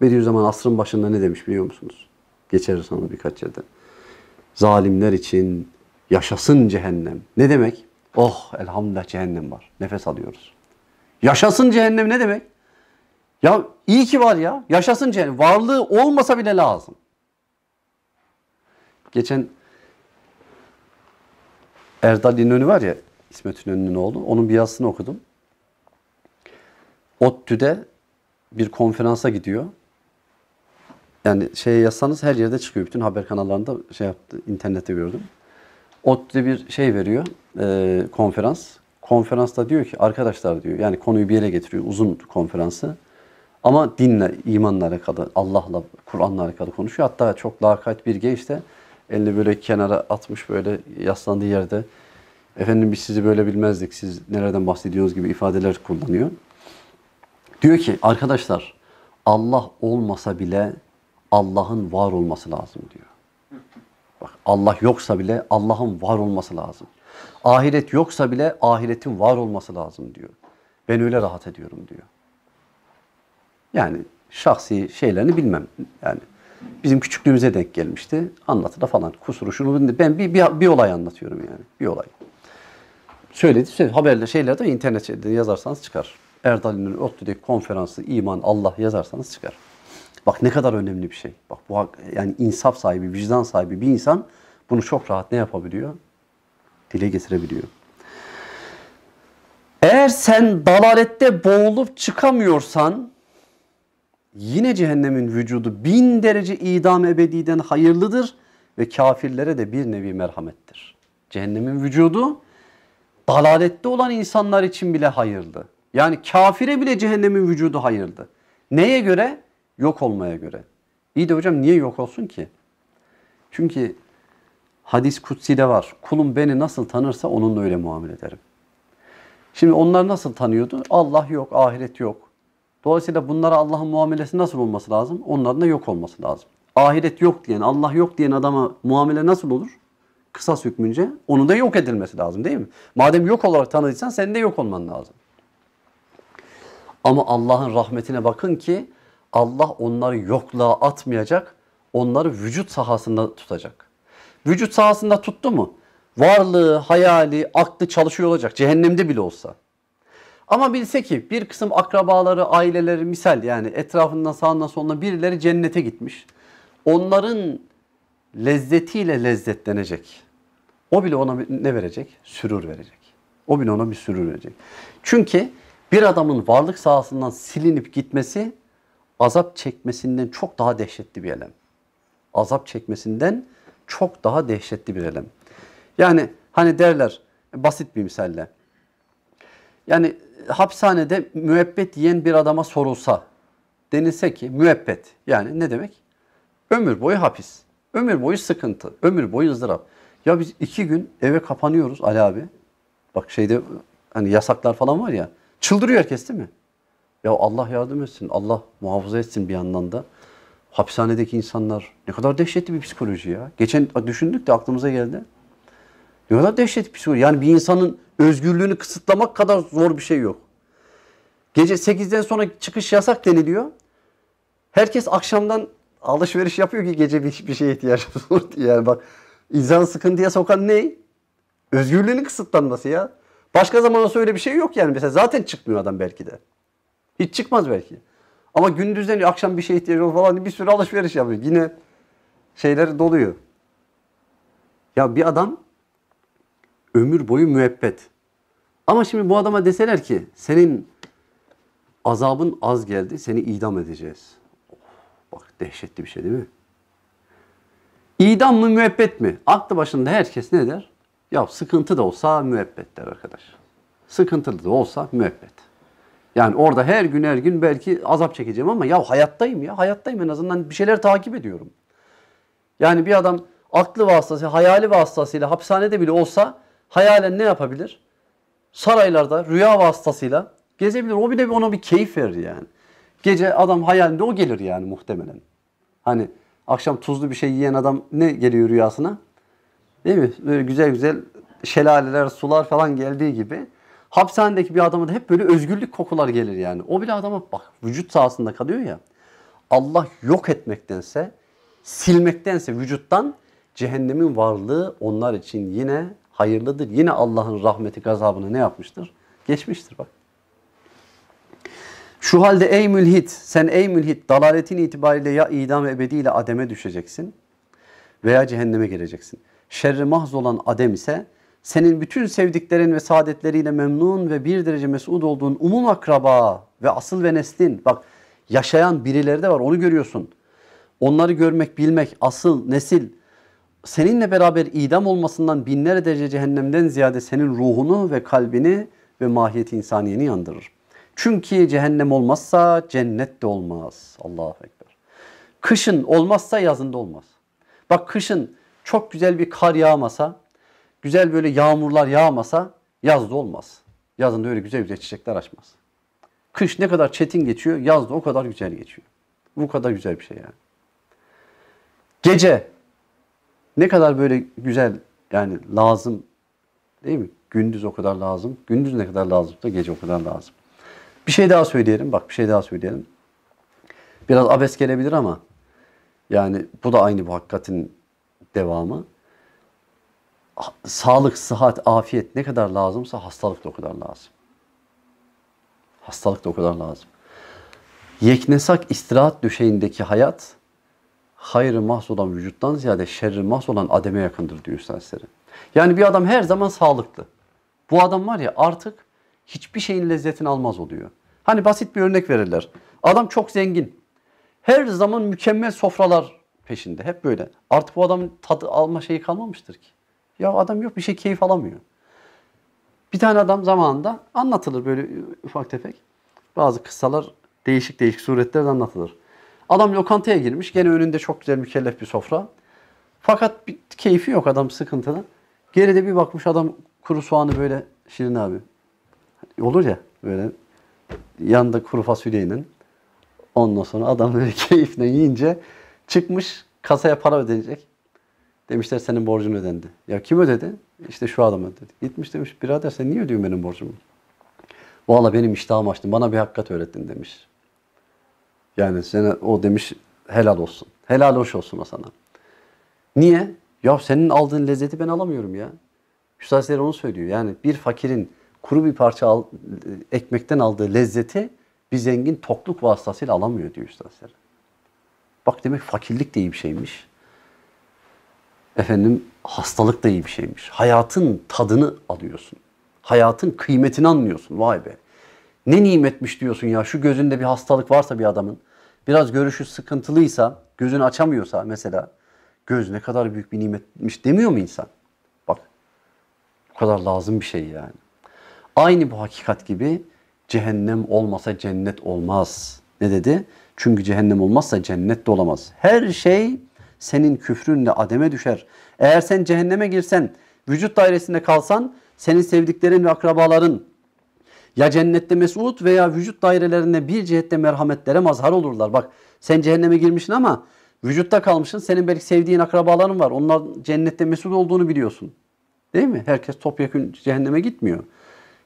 Bediüzzaman asrın başında ne demiş biliyor musunuz? Geçeriz sonra birkaç yerden. Zalimler için yaşasın cehennem. Ne demek? Oh elhamdülillah cehennem var. Nefes alıyoruz. Yaşasın cehennem ne demek? Ya iyi ki var ya. Yaşasın cehennem. Varlığı olmasa bile lazım. Geçen Erdal İnönü var ya İsmet İnönü'nün oğlu. Onun bir yazısını okudum. ODTÜ'de bir konferansa gidiyor. Yani şey yazsanız her yerde çıkıyor. Bütün haber kanallarında şey yaptı, internette gördüm. ODTÜ'de bir şey veriyor, e, konferans. Konferansta diyor ki arkadaşlar diyor yani konuyu bir yere getiriyor uzun konferansı. Ama dinle, imanla alakalı, Allah'la, Kur'an'la alakalı konuşuyor. Hatta çok lakayt bir genç de elini böyle kenara atmış böyle yaslandığı yerde efendim biz sizi böyle bilmezdik, siz nereden bahsediyorsunuz gibi ifadeler kullanıyor. Diyor ki arkadaşlar Allah olmasa bile Allah'ın var olması lazım diyor. Bak Allah yoksa bile Allah'ın var olması lazım. Ahiret yoksa bile ahiretin var olması lazım diyor. Ben öyle rahat ediyorum diyor. Yani şahsi şeylerini bilmem. Yani bizim küçüklüğümüze denk gelmişti. Anlatıda falan kusuru şunu ben bir, bir, bir olay anlatıyorum yani. Bir olay. Söyledi, söyledi. haberle şeylerde internet yazarsanız çıkar. Erdal'in Ottü'deki konferansı iman Allah yazarsanız çıkar. Bak ne kadar önemli bir şey. Bak bu hak, yani insaf sahibi, vicdan sahibi bir insan bunu çok rahat ne yapabiliyor? Dile getirebiliyor. Eğer sen dalalette boğulup çıkamıyorsan yine cehennemin vücudu bin derece idam ebediden hayırlıdır ve kafirlere de bir nevi merhamettir. Cehennemin vücudu dalalette olan insanlar için bile hayırlı. Yani kafire bile cehennemin vücudu hayırlı. Neye göre? yok olmaya göre. İyi de hocam niye yok olsun ki? Çünkü hadis kutsi de var. Kulum beni nasıl tanırsa onunla öyle muamele ederim. Şimdi onlar nasıl tanıyordu? Allah yok, ahiret yok. Dolayısıyla bunlara Allah'ın muamelesi nasıl olması lazım? Onların da yok olması lazım. Ahiret yok diyen, Allah yok diyen adama muamele nasıl olur? Kısas hükmünce onun da yok edilmesi lazım değil mi? Madem yok olarak tanıdıysan senin de yok olman lazım. Ama Allah'ın rahmetine bakın ki Allah onları yokluğa atmayacak, onları vücut sahasında tutacak. Vücut sahasında tuttu mu? Varlığı, hayali, aklı çalışıyor olacak. Cehennemde bile olsa. Ama bilse ki bir kısım akrabaları, aileleri misal yani etrafından sağından soluna birileri cennete gitmiş. Onların lezzetiyle lezzetlenecek. O bile ona ne verecek? Sürür verecek. O bile ona bir sürür verecek. Çünkü bir adamın varlık sahasından silinip gitmesi azap çekmesinden çok daha dehşetli bir elem. Azap çekmesinden çok daha dehşetli bir elem. Yani hani derler basit bir misalle. Yani hapishanede müebbet yiyen bir adama sorulsa denilse ki müebbet yani ne demek? Ömür boyu hapis, ömür boyu sıkıntı, ömür boyu ızdırap. Ya biz iki gün eve kapanıyoruz Ali abi. Bak şeyde hani yasaklar falan var ya. Çıldırıyor herkes değil mi? Ya Allah yardım etsin, Allah muhafaza etsin bir yandan da. Hapishanedeki insanlar ne kadar dehşetli bir psikoloji ya. Geçen düşündük de aklımıza geldi. Ne kadar dehşetli bir psikoloji. Yani bir insanın özgürlüğünü kısıtlamak kadar zor bir şey yok. Gece 8'den sonra çıkış yasak deniliyor. Herkes akşamdan alışveriş yapıyor ki gece bir, bir şeye ihtiyacımız olur diye. Yani bak insanı sıkıntıya sokan ne? Özgürlüğünün kısıtlanması ya. Başka zaman öyle bir şey yok yani. Mesela zaten çıkmıyor adam belki de. Hiç çıkmaz belki. Ama gündüzden akşam bir şey ihtiyacı olur falan bir sürü alışveriş yapıyor. Yine şeyler doluyor. Ya bir adam ömür boyu müebbet. Ama şimdi bu adama deseler ki senin azabın az geldi seni idam edeceğiz. Oh, bak dehşetli bir şey değil mi? İdam mı müebbet mi? Aklı başında herkes ne der? Ya sıkıntı da olsa müebbet der arkadaş. Sıkıntılı da olsa müebbet. Yani orada her gün her gün belki azap çekeceğim ama ya hayattayım ya hayattayım en azından bir şeyler takip ediyorum. Yani bir adam aklı vasıtasıyla hayali vasıtasıyla hapishanede bile olsa hayalen ne yapabilir? Saraylarda rüya vasıtasıyla gezebilir. O bile ona bir keyif verir yani. Gece adam hayalinde o gelir yani muhtemelen. Hani akşam tuzlu bir şey yiyen adam ne geliyor rüyasına? Değil mi? Böyle güzel güzel şelaleler, sular falan geldiği gibi Hapishanedeki bir adama da hep böyle özgürlük kokular gelir yani. O bile adama bak vücut sahasında kalıyor ya. Allah yok etmektense, silmektense vücuttan cehennemin varlığı onlar için yine hayırlıdır. Yine Allah'ın rahmeti gazabını ne yapmıştır? Geçmiştir bak. Şu halde ey mülhit, sen ey mülhit dalaletin itibariyle ya idam ebediyle ademe düşeceksin veya cehenneme gireceksin. Şerri mahz olan adem ise senin bütün sevdiklerin ve saadetleriyle memnun ve bir derece mesud olduğun umum akraba ve asıl ve neslin bak yaşayan birileri de var onu görüyorsun. Onları görmek, bilmek, asıl, nesil seninle beraber idam olmasından binler derece cehennemden ziyade senin ruhunu ve kalbini ve mahiyeti insaniyeni yandırır. Çünkü cehennem olmazsa cennet de olmaz. Allahu Ekber. Kışın olmazsa yazında olmaz. Bak kışın çok güzel bir kar yağmasa güzel böyle yağmurlar yağmasa yaz da olmaz. Yazın da öyle güzel güzel çiçekler açmaz. Kış ne kadar çetin geçiyor, yaz da o kadar güzel geçiyor. Bu kadar güzel bir şey yani. Gece ne kadar böyle güzel yani lazım değil mi? Gündüz o kadar lazım. Gündüz ne kadar lazım da gece o kadar lazım. Bir şey daha söyleyelim. Bak bir şey daha söyleyelim. Biraz abes gelebilir ama yani bu da aynı bu hakikatin devamı sağlık, sıhhat, afiyet ne kadar lazımsa hastalık da o kadar lazım. Hastalık da o kadar lazım. Yeknesak istirahat döşeğindeki hayat hayrı mahs olan vücuttan ziyade şerri mahs olan ademe yakındır diyor Üstenseri. Yani bir adam her zaman sağlıklı. Bu adam var ya artık hiçbir şeyin lezzetini almaz oluyor. Hani basit bir örnek verirler. Adam çok zengin. Her zaman mükemmel sofralar peşinde. Hep böyle. Artık bu adamın tadı alma şeyi kalmamıştır ki. Ya adam yok bir şey keyif alamıyor. Bir tane adam zamanında anlatılır böyle ufak tefek. Bazı kıssalar değişik değişik suretlerde anlatılır. Adam lokantaya girmiş. Gene önünde çok güzel mükellef bir sofra. Fakat bir keyfi yok adam sıkıntılı. Geride bir bakmış adam kuru soğanı böyle Şirin abi. Olur ya böyle yanında kuru fasulyeyle. Ondan sonra adam böyle keyifle yiyince çıkmış kasaya para ödenecek. Demişler senin borcun ödendi. Ya kim ödedi? İşte şu adam ödedi. Gitmiş demiş birader sen niye ödüyorsun benim borcumu? Valla benim iştahım açtı. Bana bir hakikat öğrettin demiş. Yani sana o demiş helal olsun. Helal hoş olsun o sana. Niye? Ya senin aldığın lezzeti ben alamıyorum ya. Üstad onu söylüyor. Yani bir fakirin kuru bir parça al, e, ekmekten aldığı lezzeti bir zengin tokluk vasıtasıyla alamıyor diyor Üstad Bak demek fakirlik de iyi bir şeymiş. Efendim hastalık da iyi bir şeymiş. Hayatın tadını alıyorsun. Hayatın kıymetini anlıyorsun. Vay be. Ne nimetmiş diyorsun ya. Şu gözünde bir hastalık varsa bir adamın. Biraz görüşü sıkıntılıysa, gözünü açamıyorsa mesela. Göz ne kadar büyük bir nimetmiş demiyor mu insan? Bak. Bu kadar lazım bir şey yani. Aynı bu hakikat gibi cehennem olmasa cennet olmaz. Ne dedi? Çünkü cehennem olmazsa cennet de olamaz. Her şey senin küfrünle ademe düşer. Eğer sen cehenneme girsen, vücut dairesinde kalsan senin sevdiklerin ve akrabaların ya cennette mesut veya vücut dairelerinde bir cihette merhametlere mazhar olurlar. Bak sen cehenneme girmişsin ama vücutta kalmışsın. Senin belki sevdiğin akrabaların var. Onlar cennette mesut olduğunu biliyorsun. Değil mi? Herkes topyekun cehenneme gitmiyor.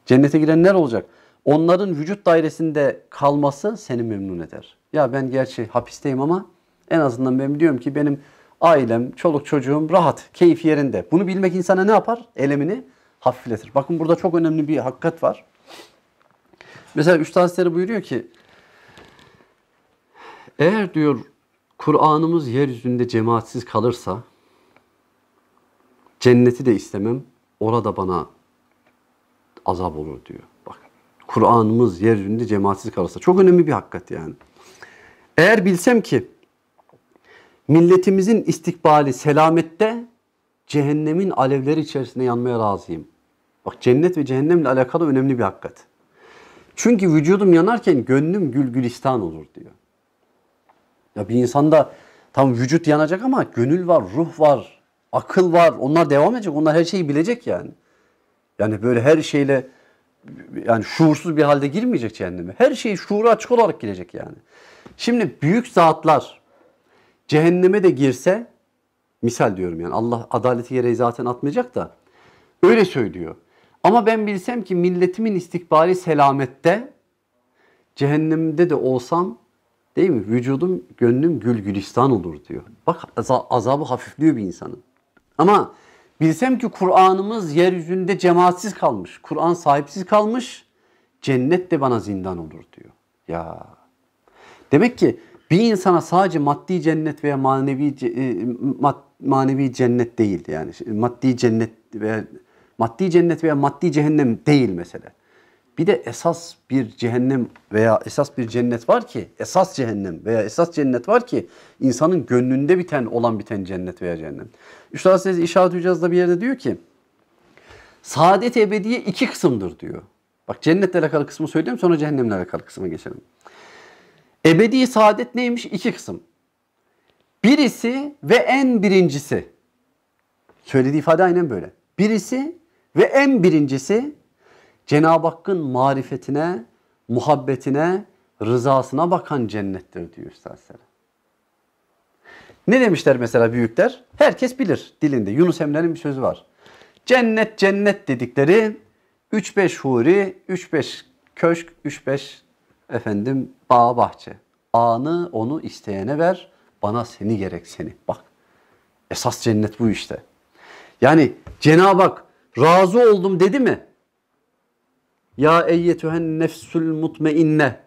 Cennete girenler olacak. Onların vücut dairesinde kalması seni memnun eder. Ya ben gerçi hapisteyim ama en azından ben diyorum ki benim ailem, çoluk çocuğum rahat, keyif yerinde. Bunu bilmek insana ne yapar? Elemini hafifletir. Bakın burada çok önemli bir hakikat var. Mesela Üstad Hazretleri buyuruyor ki eğer diyor Kur'an'ımız yeryüzünde cemaatsiz kalırsa cenneti de istemem orada bana azap olur diyor. Bak Kur'an'ımız yeryüzünde cemaatsiz kalırsa çok önemli bir hakikat yani. Eğer bilsem ki Milletimizin istikbali selamette cehennemin alevleri içerisinde yanmaya razıyım. Bak cennet ve cehennemle alakalı önemli bir hakikat. Çünkü vücudum yanarken gönlüm gül gülistan olur diyor. Ya bir insanda tam vücut yanacak ama gönül var, ruh var, akıl var. Onlar devam edecek. Onlar her şeyi bilecek yani. Yani böyle her şeyle yani şuursuz bir halde girmeyecek cehenneme. Her şeyi şuuru açık olarak girecek yani. Şimdi büyük zatlar cehenneme de girse misal diyorum yani Allah adaleti yere zaten atmayacak da öyle söylüyor. Ama ben bilsem ki milletimin istikbali selamette cehennemde de olsam değil mi vücudum gönlüm gül gülistan olur diyor. Bak azabı hafifliyor bir insanın. Ama bilsem ki Kur'an'ımız yeryüzünde cemaatsiz kalmış. Kur'an sahipsiz kalmış. Cennet de bana zindan olur diyor. Ya. Demek ki bir insana sadece maddi cennet veya manevi e, manevi cennet değil yani maddi cennet veya maddi cennet veya maddi cehennem değil mesela. Bir de esas bir cehennem veya esas bir cennet var ki, esas cehennem veya esas cennet var ki insanın gönlünde biten olan biten cennet veya cehennem. Üstad Siz İşaret da bir yerde diyor ki saadet ebediye iki kısımdır diyor. Bak cennetle alakalı kısmı söyleyeyim sonra cehennemle alakalı kısma geçelim. Ebedi saadet neymiş? İki kısım. Birisi ve en birincisi. Söylediği ifade aynen böyle. Birisi ve en birincisi Cenab-ı Hakk'ın marifetine, muhabbetine, rızasına bakan cennettir diyor Üstad Ne demişler mesela büyükler? Herkes bilir dilinde. Yunus Emre'nin bir sözü var. Cennet cennet dedikleri 3-5 huri, 3-5 köşk, 3-5 efendim bağ bahçe. Anı onu isteyene ver, bana seni gerek seni. Bak esas cennet bu işte. Yani Cenab-ı Hak razı oldum dedi mi? Ya eyyetühen nefsül mutmeinne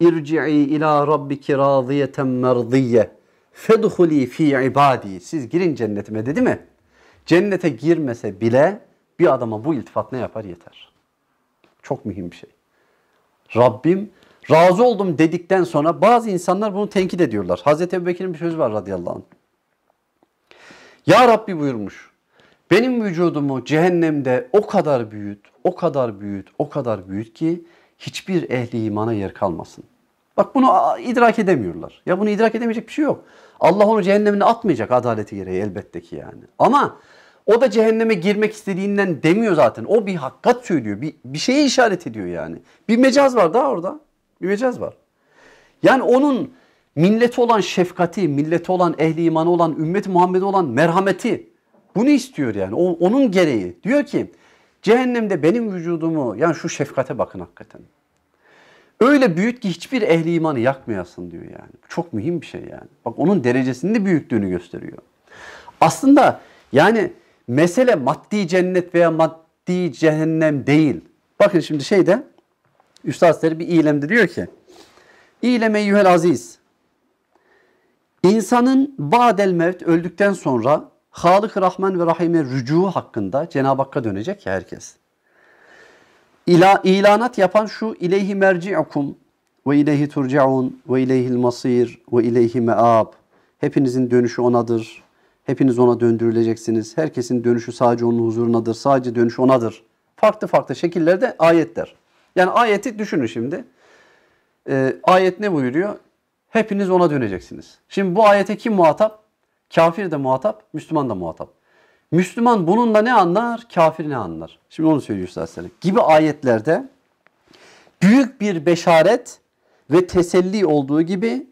irci'i ila rabbiki radiyeten merdiye fedhuli fi ibadi. Siz girin cennetime dedi mi? Cennete girmese bile bir adama bu iltifat ne yapar yeter. Çok mühim bir şey. Rabbim razı oldum dedikten sonra bazı insanlar bunu tenkit ediyorlar. Hazreti Ebubekir'in bir sözü var radıyallahu anh. Ya Rabbi buyurmuş. Benim vücudumu cehennemde o kadar büyüt, o kadar büyüt, o kadar büyüt ki hiçbir ehli imana yer kalmasın. Bak bunu idrak edemiyorlar. Ya bunu idrak edemeyecek bir şey yok. Allah onu cehennemine atmayacak adaleti gereği elbette ki yani. Ama o da cehenneme girmek istediğinden demiyor zaten. O bir hakikat söylüyor. Bir, bir şeye işaret ediyor yani. Bir mecaz var daha orada. Bir mecaz var. Yani onun milleti olan şefkati, milleti olan ehli imanı olan, ümmeti Muhammed'e olan merhameti bunu istiyor yani. O, onun gereği. Diyor ki cehennemde benim vücudumu yani şu şefkate bakın hakikaten. Öyle büyüt ki hiçbir ehli imanı yakmayasın diyor yani. Çok mühim bir şey yani. Bak onun derecesinde büyüklüğünü gösteriyor. Aslında yani mesele maddi cennet veya maddi cehennem değil. Bakın şimdi şeyde Üstad Seri bir ilemde diyor ki İleme eyyühel aziz İnsanın badel mevt öldükten sonra Halık Rahman ve Rahim'e rücu hakkında Cenab-ı Hakk'a dönecek ya herkes. İla, ilanat yapan şu ileyhi merci'ukum ve ileyhi turcaun ve ileyhil masir ve ileyhi meab. Hepinizin dönüşü onadır. Hepiniz ona döndürüleceksiniz. Herkesin dönüşü sadece onun huzurunadır. Sadece dönüşü onadır. Farklı farklı şekillerde ayetler. Yani ayeti düşünün şimdi. Ee, ayet ne buyuruyor? Hepiniz ona döneceksiniz. Şimdi bu ayete kim muhatap? Kafir de muhatap, Müslüman da muhatap. Müslüman bunun da ne anlar? Kafir ne anlar? Şimdi onu söylüyor Üstad Selim. Gibi ayetlerde büyük bir beşaret ve teselli olduğu gibi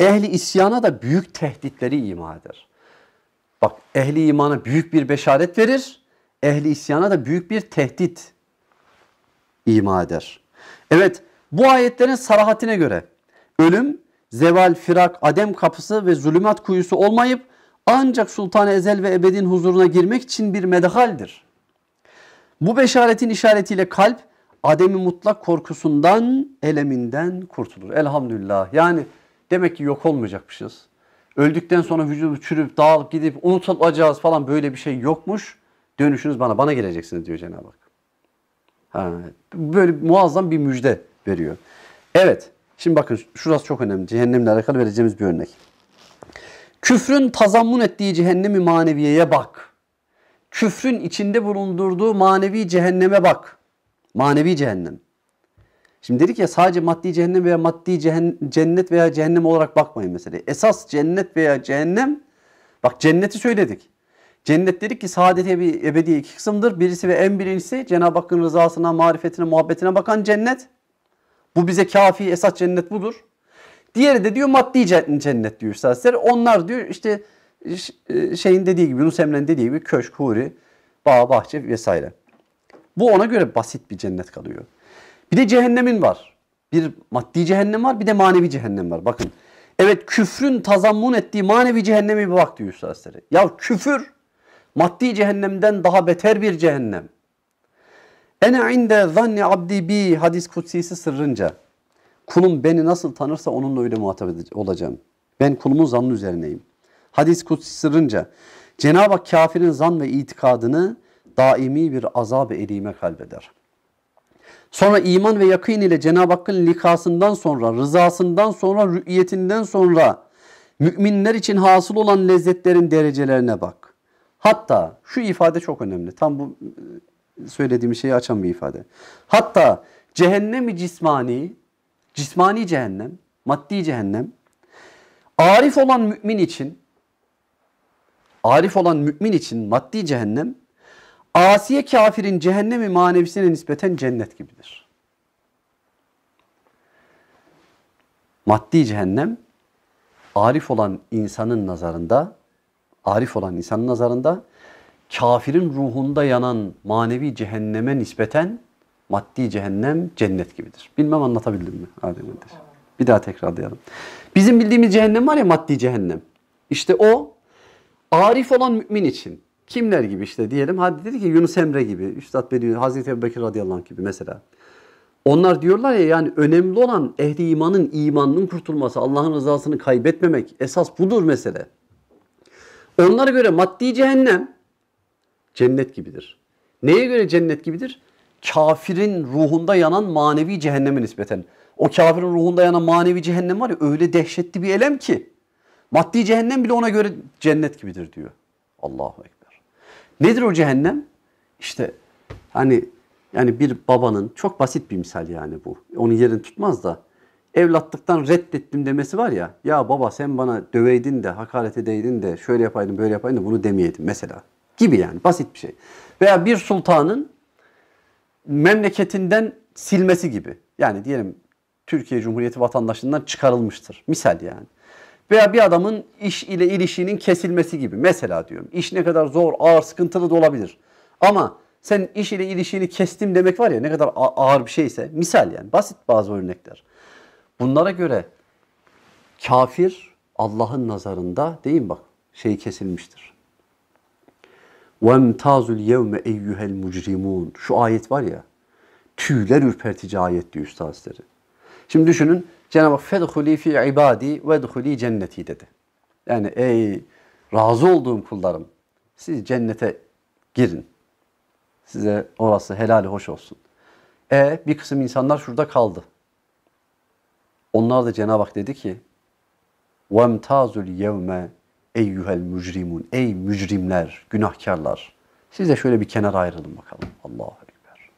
ehli isyana da büyük tehditleri ima eder. Bak ehli imana büyük bir beşaret verir, ehli isyana da büyük bir tehdit ima eder. Evet bu ayetlerin sarahatine göre ölüm, zeval, firak, adem kapısı ve zulümat kuyusu olmayıp ancak sultan ezel ve ebedin huzuruna girmek için bir medehaldir. Bu beşaretin işaretiyle kalp ademi mutlak korkusundan, eleminden kurtulur. Elhamdülillah. Yani demek ki yok olmayacakmışız. Öldükten sonra vücudu çürüp dağılıp gidip unutulacağız falan böyle bir şey yokmuş. Dönüşünüz bana, bana geleceksiniz diyor Cenab-ı Hak. Ha, böyle muazzam bir müjde veriyor. Evet. Şimdi bakın şurası çok önemli. Cehennemle alakalı vereceğimiz bir örnek. Küfrün tazammun ettiği cehennemi maneviyeye bak. Küfrün içinde bulundurduğu manevi cehenneme bak. Manevi cehennem. Şimdi dedik ya sadece maddi cehennem veya maddi cennet veya cehennem olarak bakmayın mesela. Esas cennet veya cehennem bak cenneti söyledik. Cennet dedik ki saadet bir ebedi iki kısımdır. Birisi ve en birincisi Cenab-ı Hakk'ın rızasına, marifetine, muhabbetine bakan cennet. Bu bize kafi esas cennet budur. Diğeri de diyor maddi cennet diyor üstadlar. Onlar diyor işte e, şeyin dediği gibi, Yunus Emre'nin dediği gibi köşk, huri, bağ, bahçe vesaire. Bu ona göre basit bir cennet kalıyor. Bir de cehennemin var. Bir maddi cehennem var, bir de manevi cehennem var. Bakın. Evet küfrün tazammun ettiği manevi cehennemi bir bak diyor Üstad Ya küfür Maddi cehennemden daha beter bir cehennem. Ene inde zanni abdi bi hadis kutsisi sırrınca. Kulum beni nasıl tanırsa onunla öyle muhatap olacağım. Ben kulumun zannı üzerineyim. Hadis kutsi sırrınca Cenab-ı Hak kafirin zan ve itikadını daimi bir azab-ı elime kalbeder. Sonra iman ve yakın ile Cenab-ı Hakk'ın likasından sonra, rızasından sonra, rü'yetinden sonra müminler için hasıl olan lezzetlerin derecelerine bak. Hatta şu ifade çok önemli. Tam bu e, söylediğim şeyi açan bir ifade. Hatta cehennemi cismani, cismani cehennem, maddi cehennem arif olan mümin için arif olan mümin için maddi cehennem asiye kafirin cehennemi manevisine nispeten cennet gibidir. Maddi cehennem arif olan insanın nazarında arif olan insanın nazarında kafirin ruhunda yanan manevi cehenneme nispeten maddi cehennem cennet gibidir. Bilmem anlatabildim mi Adem Bir daha tekrarlayalım. Bizim bildiğimiz cehennem var ya maddi cehennem. İşte o arif olan mümin için kimler gibi işte diyelim. Hadi dedi ki Yunus Emre gibi, Üstad Bediüzzaman, Hazreti Ebubekir radıyallahu anh gibi mesela. Onlar diyorlar ya yani önemli olan ehli imanın imanının kurtulması, Allah'ın rızasını kaybetmemek esas budur mesele. Onlara göre maddi cehennem cennet gibidir. Neye göre cennet gibidir? Kafirin ruhunda yanan manevi cehenneme nispeten. O kafirin ruhunda yanan manevi cehennem var ya öyle dehşetli bir elem ki. Maddi cehennem bile ona göre cennet gibidir diyor. Allahu Ekber. Nedir o cehennem? İşte hani yani bir babanın çok basit bir misal yani bu. Onun yerini tutmaz da evlatlıktan reddettim demesi var ya. Ya baba sen bana döveydin de hakaret edeydin de şöyle yapaydın böyle yapaydın da bunu demeyeydin mesela. Gibi yani basit bir şey. Veya bir sultanın memleketinden silmesi gibi. Yani diyelim Türkiye Cumhuriyeti vatandaşından çıkarılmıştır. Misal yani. Veya bir adamın iş ile ilişiğinin kesilmesi gibi. Mesela diyorum iş ne kadar zor, ağır, sıkıntılı da olabilir. Ama sen iş ile ilişiğini kestim demek var ya ne kadar ağır bir şeyse. Misal yani basit bazı örnekler. Bunlara göre kafir Allah'ın nazarında değil mi bak şey kesilmiştir. وَمْتَازُ الْيَوْمَ اَيُّهَا الْمُجْرِمُونَ Şu ayet var ya, tüyler ürpertici ayet diyor Üstad Şimdi düşünün, Cenab-ı Hak فَدْخُلِي فِي عِبَادِي وَدْخُلِي cenneti dedi. Yani ey razı olduğum kullarım, siz cennete girin. Size orası helali hoş olsun. E bir kısım insanlar şurada kaldı. Onlar da Cenab-ı Hak dedi ki وَمْتَازُ الْيَوْمَ eyyuhel mücrimun. Ey mücrimler, günahkarlar. Siz de şöyle bir kenara ayrılın bakalım. Allah'a Ekber.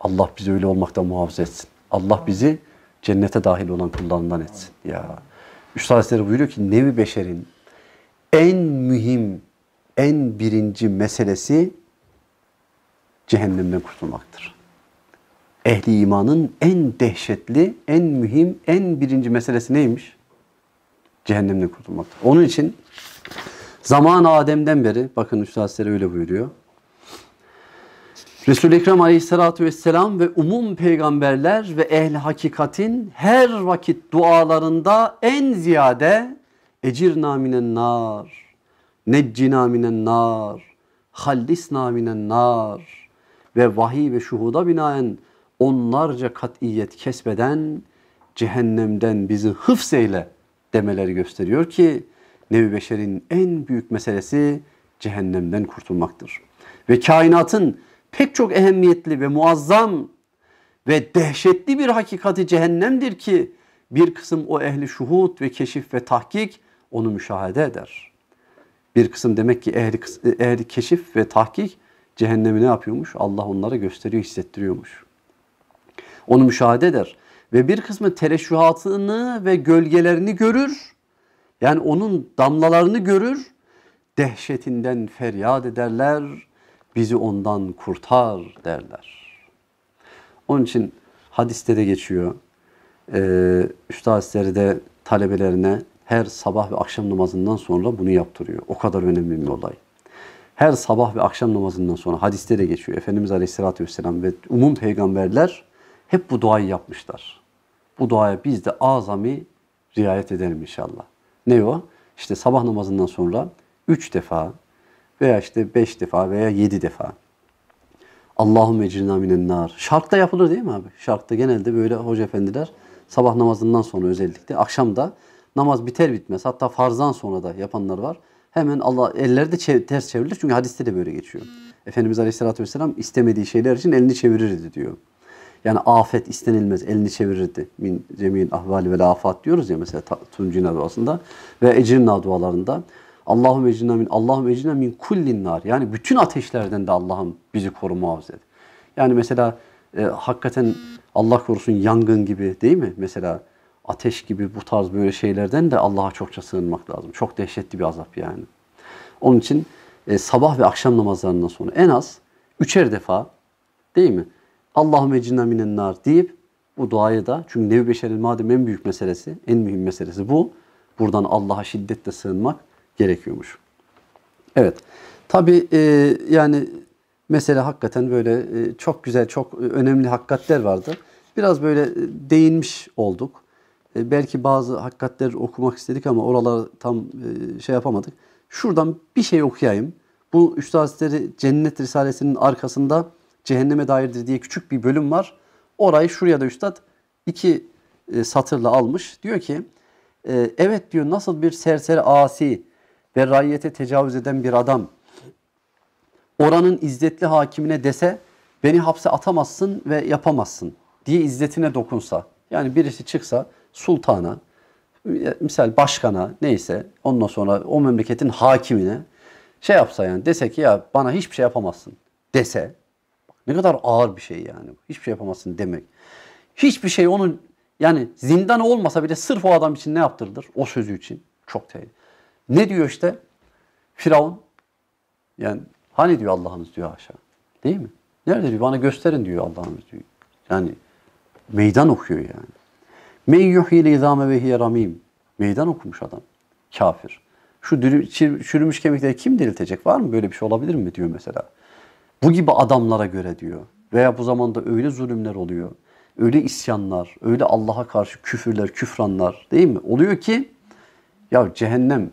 Allah bizi öyle olmaktan muhafaza etsin. Allah bizi cennete dahil olan kullarından etsin. Ya. Üstad Hazretleri buyuruyor ki Nevi Beşer'in en mühim, en birinci meselesi cehennemden kurtulmaktır ehli imanın en dehşetli, en mühim, en birinci meselesi neymiş? Cehennemden kurtulmaktır. Onun için zaman Adem'den beri, bakın Üstad Hazretleri öyle buyuruyor. Resul-i Ekrem aleyhissalatu vesselam ve umum peygamberler ve ehl hakikatin her vakit dualarında en ziyade ecir namine nar, necci naminen nar, hallis naminen nar ve vahiy ve şuhuda binaen onlarca katiyet kesmeden cehennemden bizi hıfzeyle demeleri gösteriyor ki Nevi Beşer'in en büyük meselesi cehennemden kurtulmaktır. Ve kainatın pek çok ehemmiyetli ve muazzam ve dehşetli bir hakikati cehennemdir ki bir kısım o ehli şuhut ve keşif ve tahkik onu müşahede eder. Bir kısım demek ki ehli, ehli keşif ve tahkik cehennemi ne yapıyormuş? Allah onlara gösteriyor, hissettiriyormuş. Onu müşahede eder. Ve bir kısmı tereşühatını ve gölgelerini görür. Yani onun damlalarını görür. Dehşetinden feryat ederler. Bizi ondan kurtar derler. Onun için hadiste de geçiyor. Ee, Üstad de talebelerine her sabah ve akşam namazından sonra bunu yaptırıyor. O kadar önemli bir olay. Her sabah ve akşam namazından sonra hadiste de geçiyor. Efendimiz Aleyhisselatü Vesselam ve umum peygamberler hep bu duayı yapmışlar. Bu duaya biz de azami riayet edelim inşallah. Ne o? İşte sabah namazından sonra üç defa veya işte beş defa veya yedi defa Allahümme ecrina minen nar. Şarkta yapılır değil mi abi? Şarkta genelde böyle hoca efendiler sabah namazından sonra özellikle akşam da namaz biter bitmez hatta farzdan sonra da yapanlar var. Hemen Allah elleri de çev- ters çevirir. çünkü hadiste de böyle geçiyor. Efendimiz Aleyhisselatü Vesselam istemediği şeyler için elini çevirirdi diyor. Yani afet istenilmez elini çevirirdi. Min cemil ahvali ve afat diyoruz ya mesela Tuncina duasında ve ecrinna dualarında. Allahum ecrina min Allahum ecrina min kullin nar. Yani bütün ateşlerden de Allah'ım bizi koru muhafaza et. Yani mesela e, hakikaten Allah korusun yangın gibi değil mi? Mesela ateş gibi bu tarz böyle şeylerden de Allah'a çokça sığınmak lazım. Çok dehşetli bir azap yani. Onun için e, sabah ve akşam namazlarından sonra en az üçer defa değil mi? Allahümme cinna minen nar deyip bu duayı da çünkü nevi beşerin madem en büyük meselesi, en mühim meselesi bu. Buradan Allah'a şiddetle sığınmak gerekiyormuş. Evet. Tabi e, yani mesele hakikaten böyle e, çok güzel, çok önemli hakikatler vardı. Biraz böyle e, değinmiş olduk. E, belki bazı hakikatler okumak istedik ama oralar tam e, şey yapamadık. Şuradan bir şey okuyayım. Bu Üstad Hazretleri Cennet Risalesi'nin arkasında cehenneme dairdir diye küçük bir bölüm var. Orayı şuraya da üstad iki e, satırla almış. Diyor ki e, evet diyor nasıl bir serseri asi ve rayyete tecavüz eden bir adam oranın izzetli hakimine dese beni hapse atamazsın ve yapamazsın diye izzetine dokunsa. Yani birisi çıksa sultana, e, misal başkana neyse ondan sonra o memleketin hakimine şey yapsa yani dese ki ya bana hiçbir şey yapamazsın dese ne kadar ağır bir şey yani. Hiçbir şey yapamazsın demek. Hiçbir şey onun yani zindan olmasa bile sırf o adam için ne yaptırılır? O sözü için. Çok tehlikeli. Ne diyor işte? Firavun yani hani diyor Allah'ınız diyor aşağı. Değil mi? Nerede diyor? Bana gösterin diyor Allah'ınız diyor. Yani meydan okuyor yani. Men yuhyil izame ve hiye ramim. Meydan okumuş adam. Kafir. Şu dürü, çürümüş kemikleri kim diriltecek? Var mı böyle bir şey olabilir mi diyor mesela. Bu gibi adamlara göre diyor. Veya bu zamanda öyle zulümler oluyor. Öyle isyanlar, öyle Allah'a karşı küfürler, küfranlar değil mi? Oluyor ki ya cehennem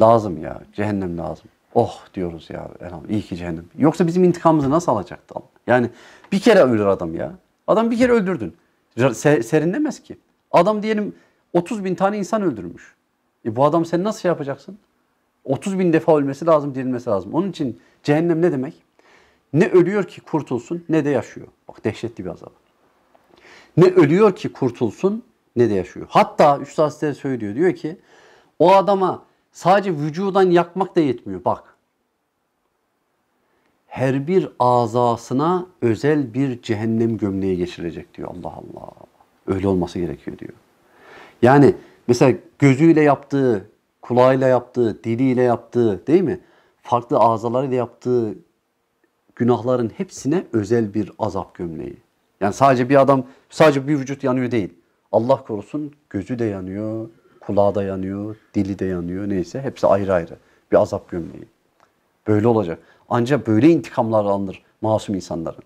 lazım ya. Cehennem lazım. Oh diyoruz ya elham, iyi ki cehennem. Yoksa bizim intikamımızı nasıl alacaktı Allah? Yani bir kere ölür adam ya. Adam bir kere öldürdün. serinlemez ki. Adam diyelim 30 bin tane insan öldürmüş. E bu adam sen nasıl şey yapacaksın? 30 bin defa ölmesi lazım, dirilmesi lazım. Onun için cehennem ne demek? Ne ölüyor ki kurtulsun ne de yaşıyor. Bak dehşetli bir azap. Ne ölüyor ki kurtulsun ne de yaşıyor. Hatta Üstad Hazretleri söylüyor. Diyor ki o adama sadece vücudan yakmak da yetmiyor. Bak her bir azasına özel bir cehennem gömleği geçirecek diyor. Allah Allah. Öyle olması gerekiyor diyor. Yani mesela gözüyle yaptığı, kulağıyla yaptığı, diliyle yaptığı değil mi? Farklı azalarıyla yaptığı günahların hepsine özel bir azap gömleği. Yani sadece bir adam, sadece bir vücut yanıyor değil. Allah korusun gözü de yanıyor, kulağı da yanıyor, dili de yanıyor neyse hepsi ayrı ayrı bir azap gömleği. Böyle olacak. Ancak böyle intikamlar alınır masum insanların.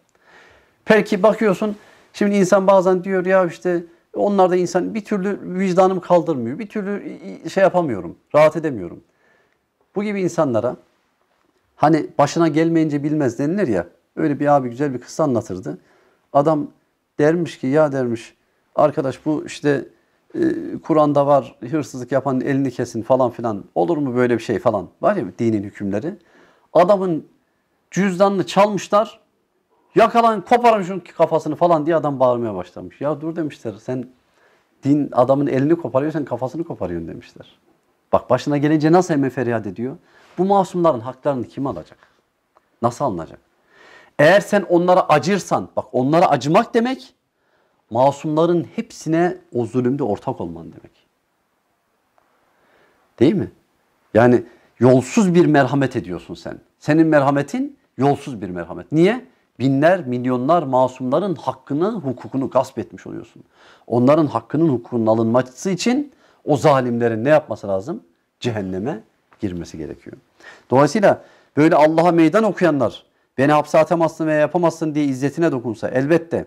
Belki bakıyorsun şimdi insan bazen diyor ya işte onlar da insan bir türlü vicdanım kaldırmıyor. Bir türlü şey yapamıyorum, rahat edemiyorum. Bu gibi insanlara Hani başına gelmeyince bilmez denilir ya. Öyle bir abi güzel bir kısa anlatırdı. Adam dermiş ki ya dermiş arkadaş bu işte e, Kur'an'da var hırsızlık yapan elini kesin falan filan olur mu böyle bir şey falan var ya dinin hükümleri. Adamın cüzdanını çalmışlar yakalan koparmışın kafasını falan diye adam bağırmaya başlamış. Ya dur demişler sen din adamın elini koparıyorsan kafasını koparıyorsun demişler. Bak başına gelince nasıl hemen feryat ediyor. Bu masumların haklarını kim alacak? Nasıl alınacak? Eğer sen onlara acırsan, bak onlara acımak demek masumların hepsine o zulümde ortak olman demek. Değil mi? Yani yolsuz bir merhamet ediyorsun sen. Senin merhametin yolsuz bir merhamet. Niye? Binler, milyonlar masumların hakkını, hukukunu gasp etmiş oluyorsun. Onların hakkının, hukukunun alınması için o zalimlerin ne yapması lazım? Cehenneme girmesi gerekiyor. Dolayısıyla böyle Allah'a meydan okuyanlar beni hapse atamazsın veya yapamazsın diye izzetine dokunsa elbette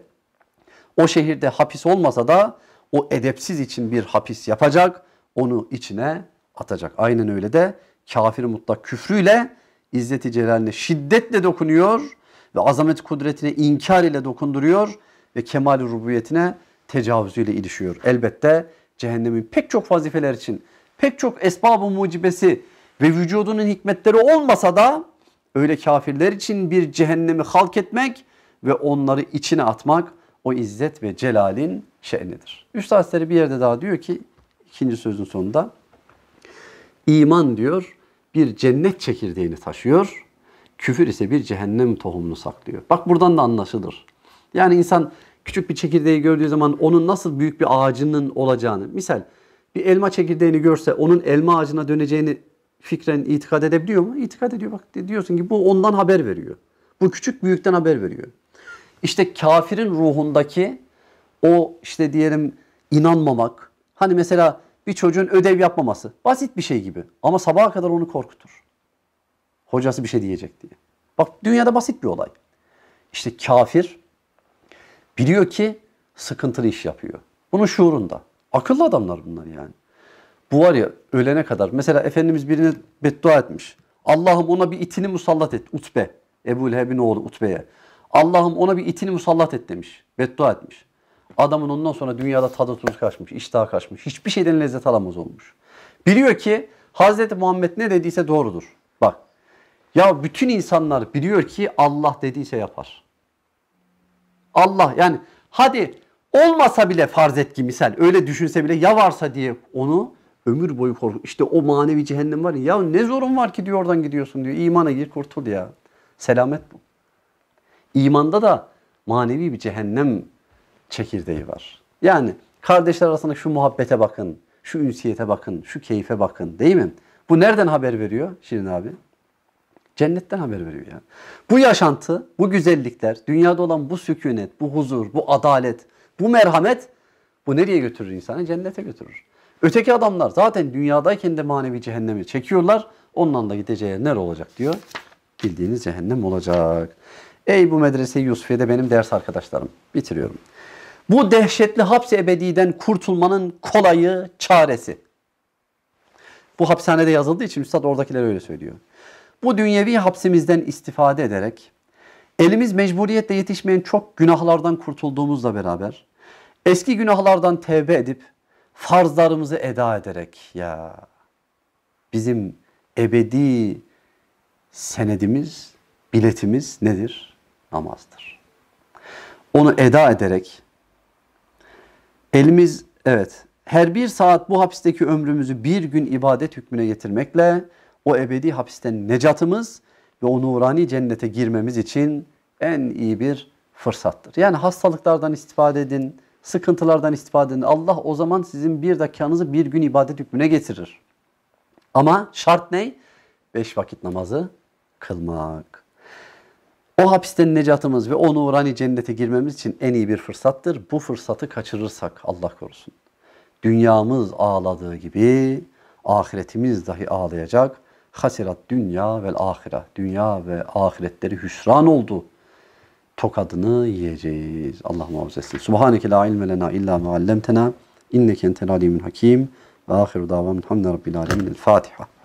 o şehirde hapis olmasa da o edepsiz için bir hapis yapacak, onu içine atacak. Aynen öyle de kafir mutlak küfrüyle İzzeti Celal'ine şiddetle dokunuyor ve azamet kudretine inkar ile dokunduruyor ve kemal-i rububiyetine tecavüzüyle ilişiyor. Elbette cehennemin pek çok vazifeler için, pek çok esbab-ı mucibesi ve vücudunun hikmetleri olmasa da öyle kafirler için bir cehennemi halk etmek ve onları içine atmak o izzet ve celalin şe'nidir. Üstad Hazretleri bir yerde daha diyor ki ikinci sözün sonunda iman diyor bir cennet çekirdeğini taşıyor. Küfür ise bir cehennem tohumunu saklıyor. Bak buradan da anlaşılır. Yani insan küçük bir çekirdeği gördüğü zaman onun nasıl büyük bir ağacının olacağını. Misal bir elma çekirdeğini görse onun elma ağacına döneceğini fikren itikad edebiliyor mu? İtikad ediyor. Bak diyorsun ki bu ondan haber veriyor. Bu küçük büyükten haber veriyor. İşte kafirin ruhundaki o işte diyelim inanmamak. Hani mesela bir çocuğun ödev yapmaması. Basit bir şey gibi ama sabaha kadar onu korkutur. Hocası bir şey diyecek diye. Bak dünyada basit bir olay. İşte kafir biliyor ki sıkıntılı iş yapıyor. Bunun şuurunda. Akıllı adamlar bunlar yani. Bu var ya ölene kadar. Mesela Efendimiz birine beddua etmiş. Allah'ım ona bir itini musallat et. Utbe. Ebu Leheb'in oğlu Utbe'ye. Allah'ım ona bir itini musallat et demiş. Beddua etmiş. Adamın ondan sonra dünyada tadı tuzu kaçmış, iştah kaçmış. Hiçbir şeyden lezzet alamaz olmuş. Biliyor ki Hazreti Muhammed ne dediyse doğrudur. Bak ya bütün insanlar biliyor ki Allah dediyse yapar. Allah yani hadi olmasa bile farz et ki misal öyle düşünse bile ya varsa diye onu Ömür boyu korku. İşte o manevi cehennem var ya. Ya ne zorun var ki diyor oradan gidiyorsun diyor. İmana gir kurtul ya. Selamet bu. İmanda da manevi bir cehennem çekirdeği var. Yani kardeşler arasında şu muhabbete bakın, şu ünsiyete bakın, şu keyfe bakın değil mi? Bu nereden haber veriyor Şirin abi? Cennetten haber veriyor ya. Bu yaşantı, bu güzellikler, dünyada olan bu sükunet, bu huzur, bu adalet, bu merhamet bu nereye götürür insanı? Cennete götürür. Öteki adamlar zaten dünyadayken de manevi cehennemi çekiyorlar. Ondan da gideceği yer nere olacak diyor. Bildiğiniz cehennem olacak. Ey bu medreseyi Yusufiye'de benim ders arkadaşlarım. Bitiriyorum. Bu dehşetli hapsi ebediden kurtulmanın kolayı, çaresi. Bu hapishanede yazıldığı için üstad oradakiler öyle söylüyor. Bu dünyevi hapsimizden istifade ederek elimiz mecburiyetle yetişmeyen çok günahlardan kurtulduğumuzla beraber eski günahlardan tevbe edip farzlarımızı eda ederek ya bizim ebedi senedimiz, biletimiz nedir? Namazdır. Onu eda ederek elimiz evet her bir saat bu hapisteki ömrümüzü bir gün ibadet hükmüne getirmekle o ebedi hapisten necatımız ve o nurani cennete girmemiz için en iyi bir fırsattır. Yani hastalıklardan istifade edin, sıkıntılardan istifade edin. Allah o zaman sizin bir dakikanızı bir gün ibadet hükmüne getirir. Ama şart ne? Beş vakit namazı kılmak. O hapisten necatımız ve onu nurani cennete girmemiz için en iyi bir fırsattır. Bu fırsatı kaçırırsak Allah korusun. Dünyamız ağladığı gibi ahiretimiz dahi ağlayacak. Hasirat dünya ve ahire. Dünya ve ahiretleri hüsran oldu tokadını yiyeceğiz. Allah muhafaza etsin. Subhaneke la ilme lena illa muallemtena. İnneke entel alimin hakim. Ve ahiru davam. Hamdülillah. Rabbil alemin. Fatiha.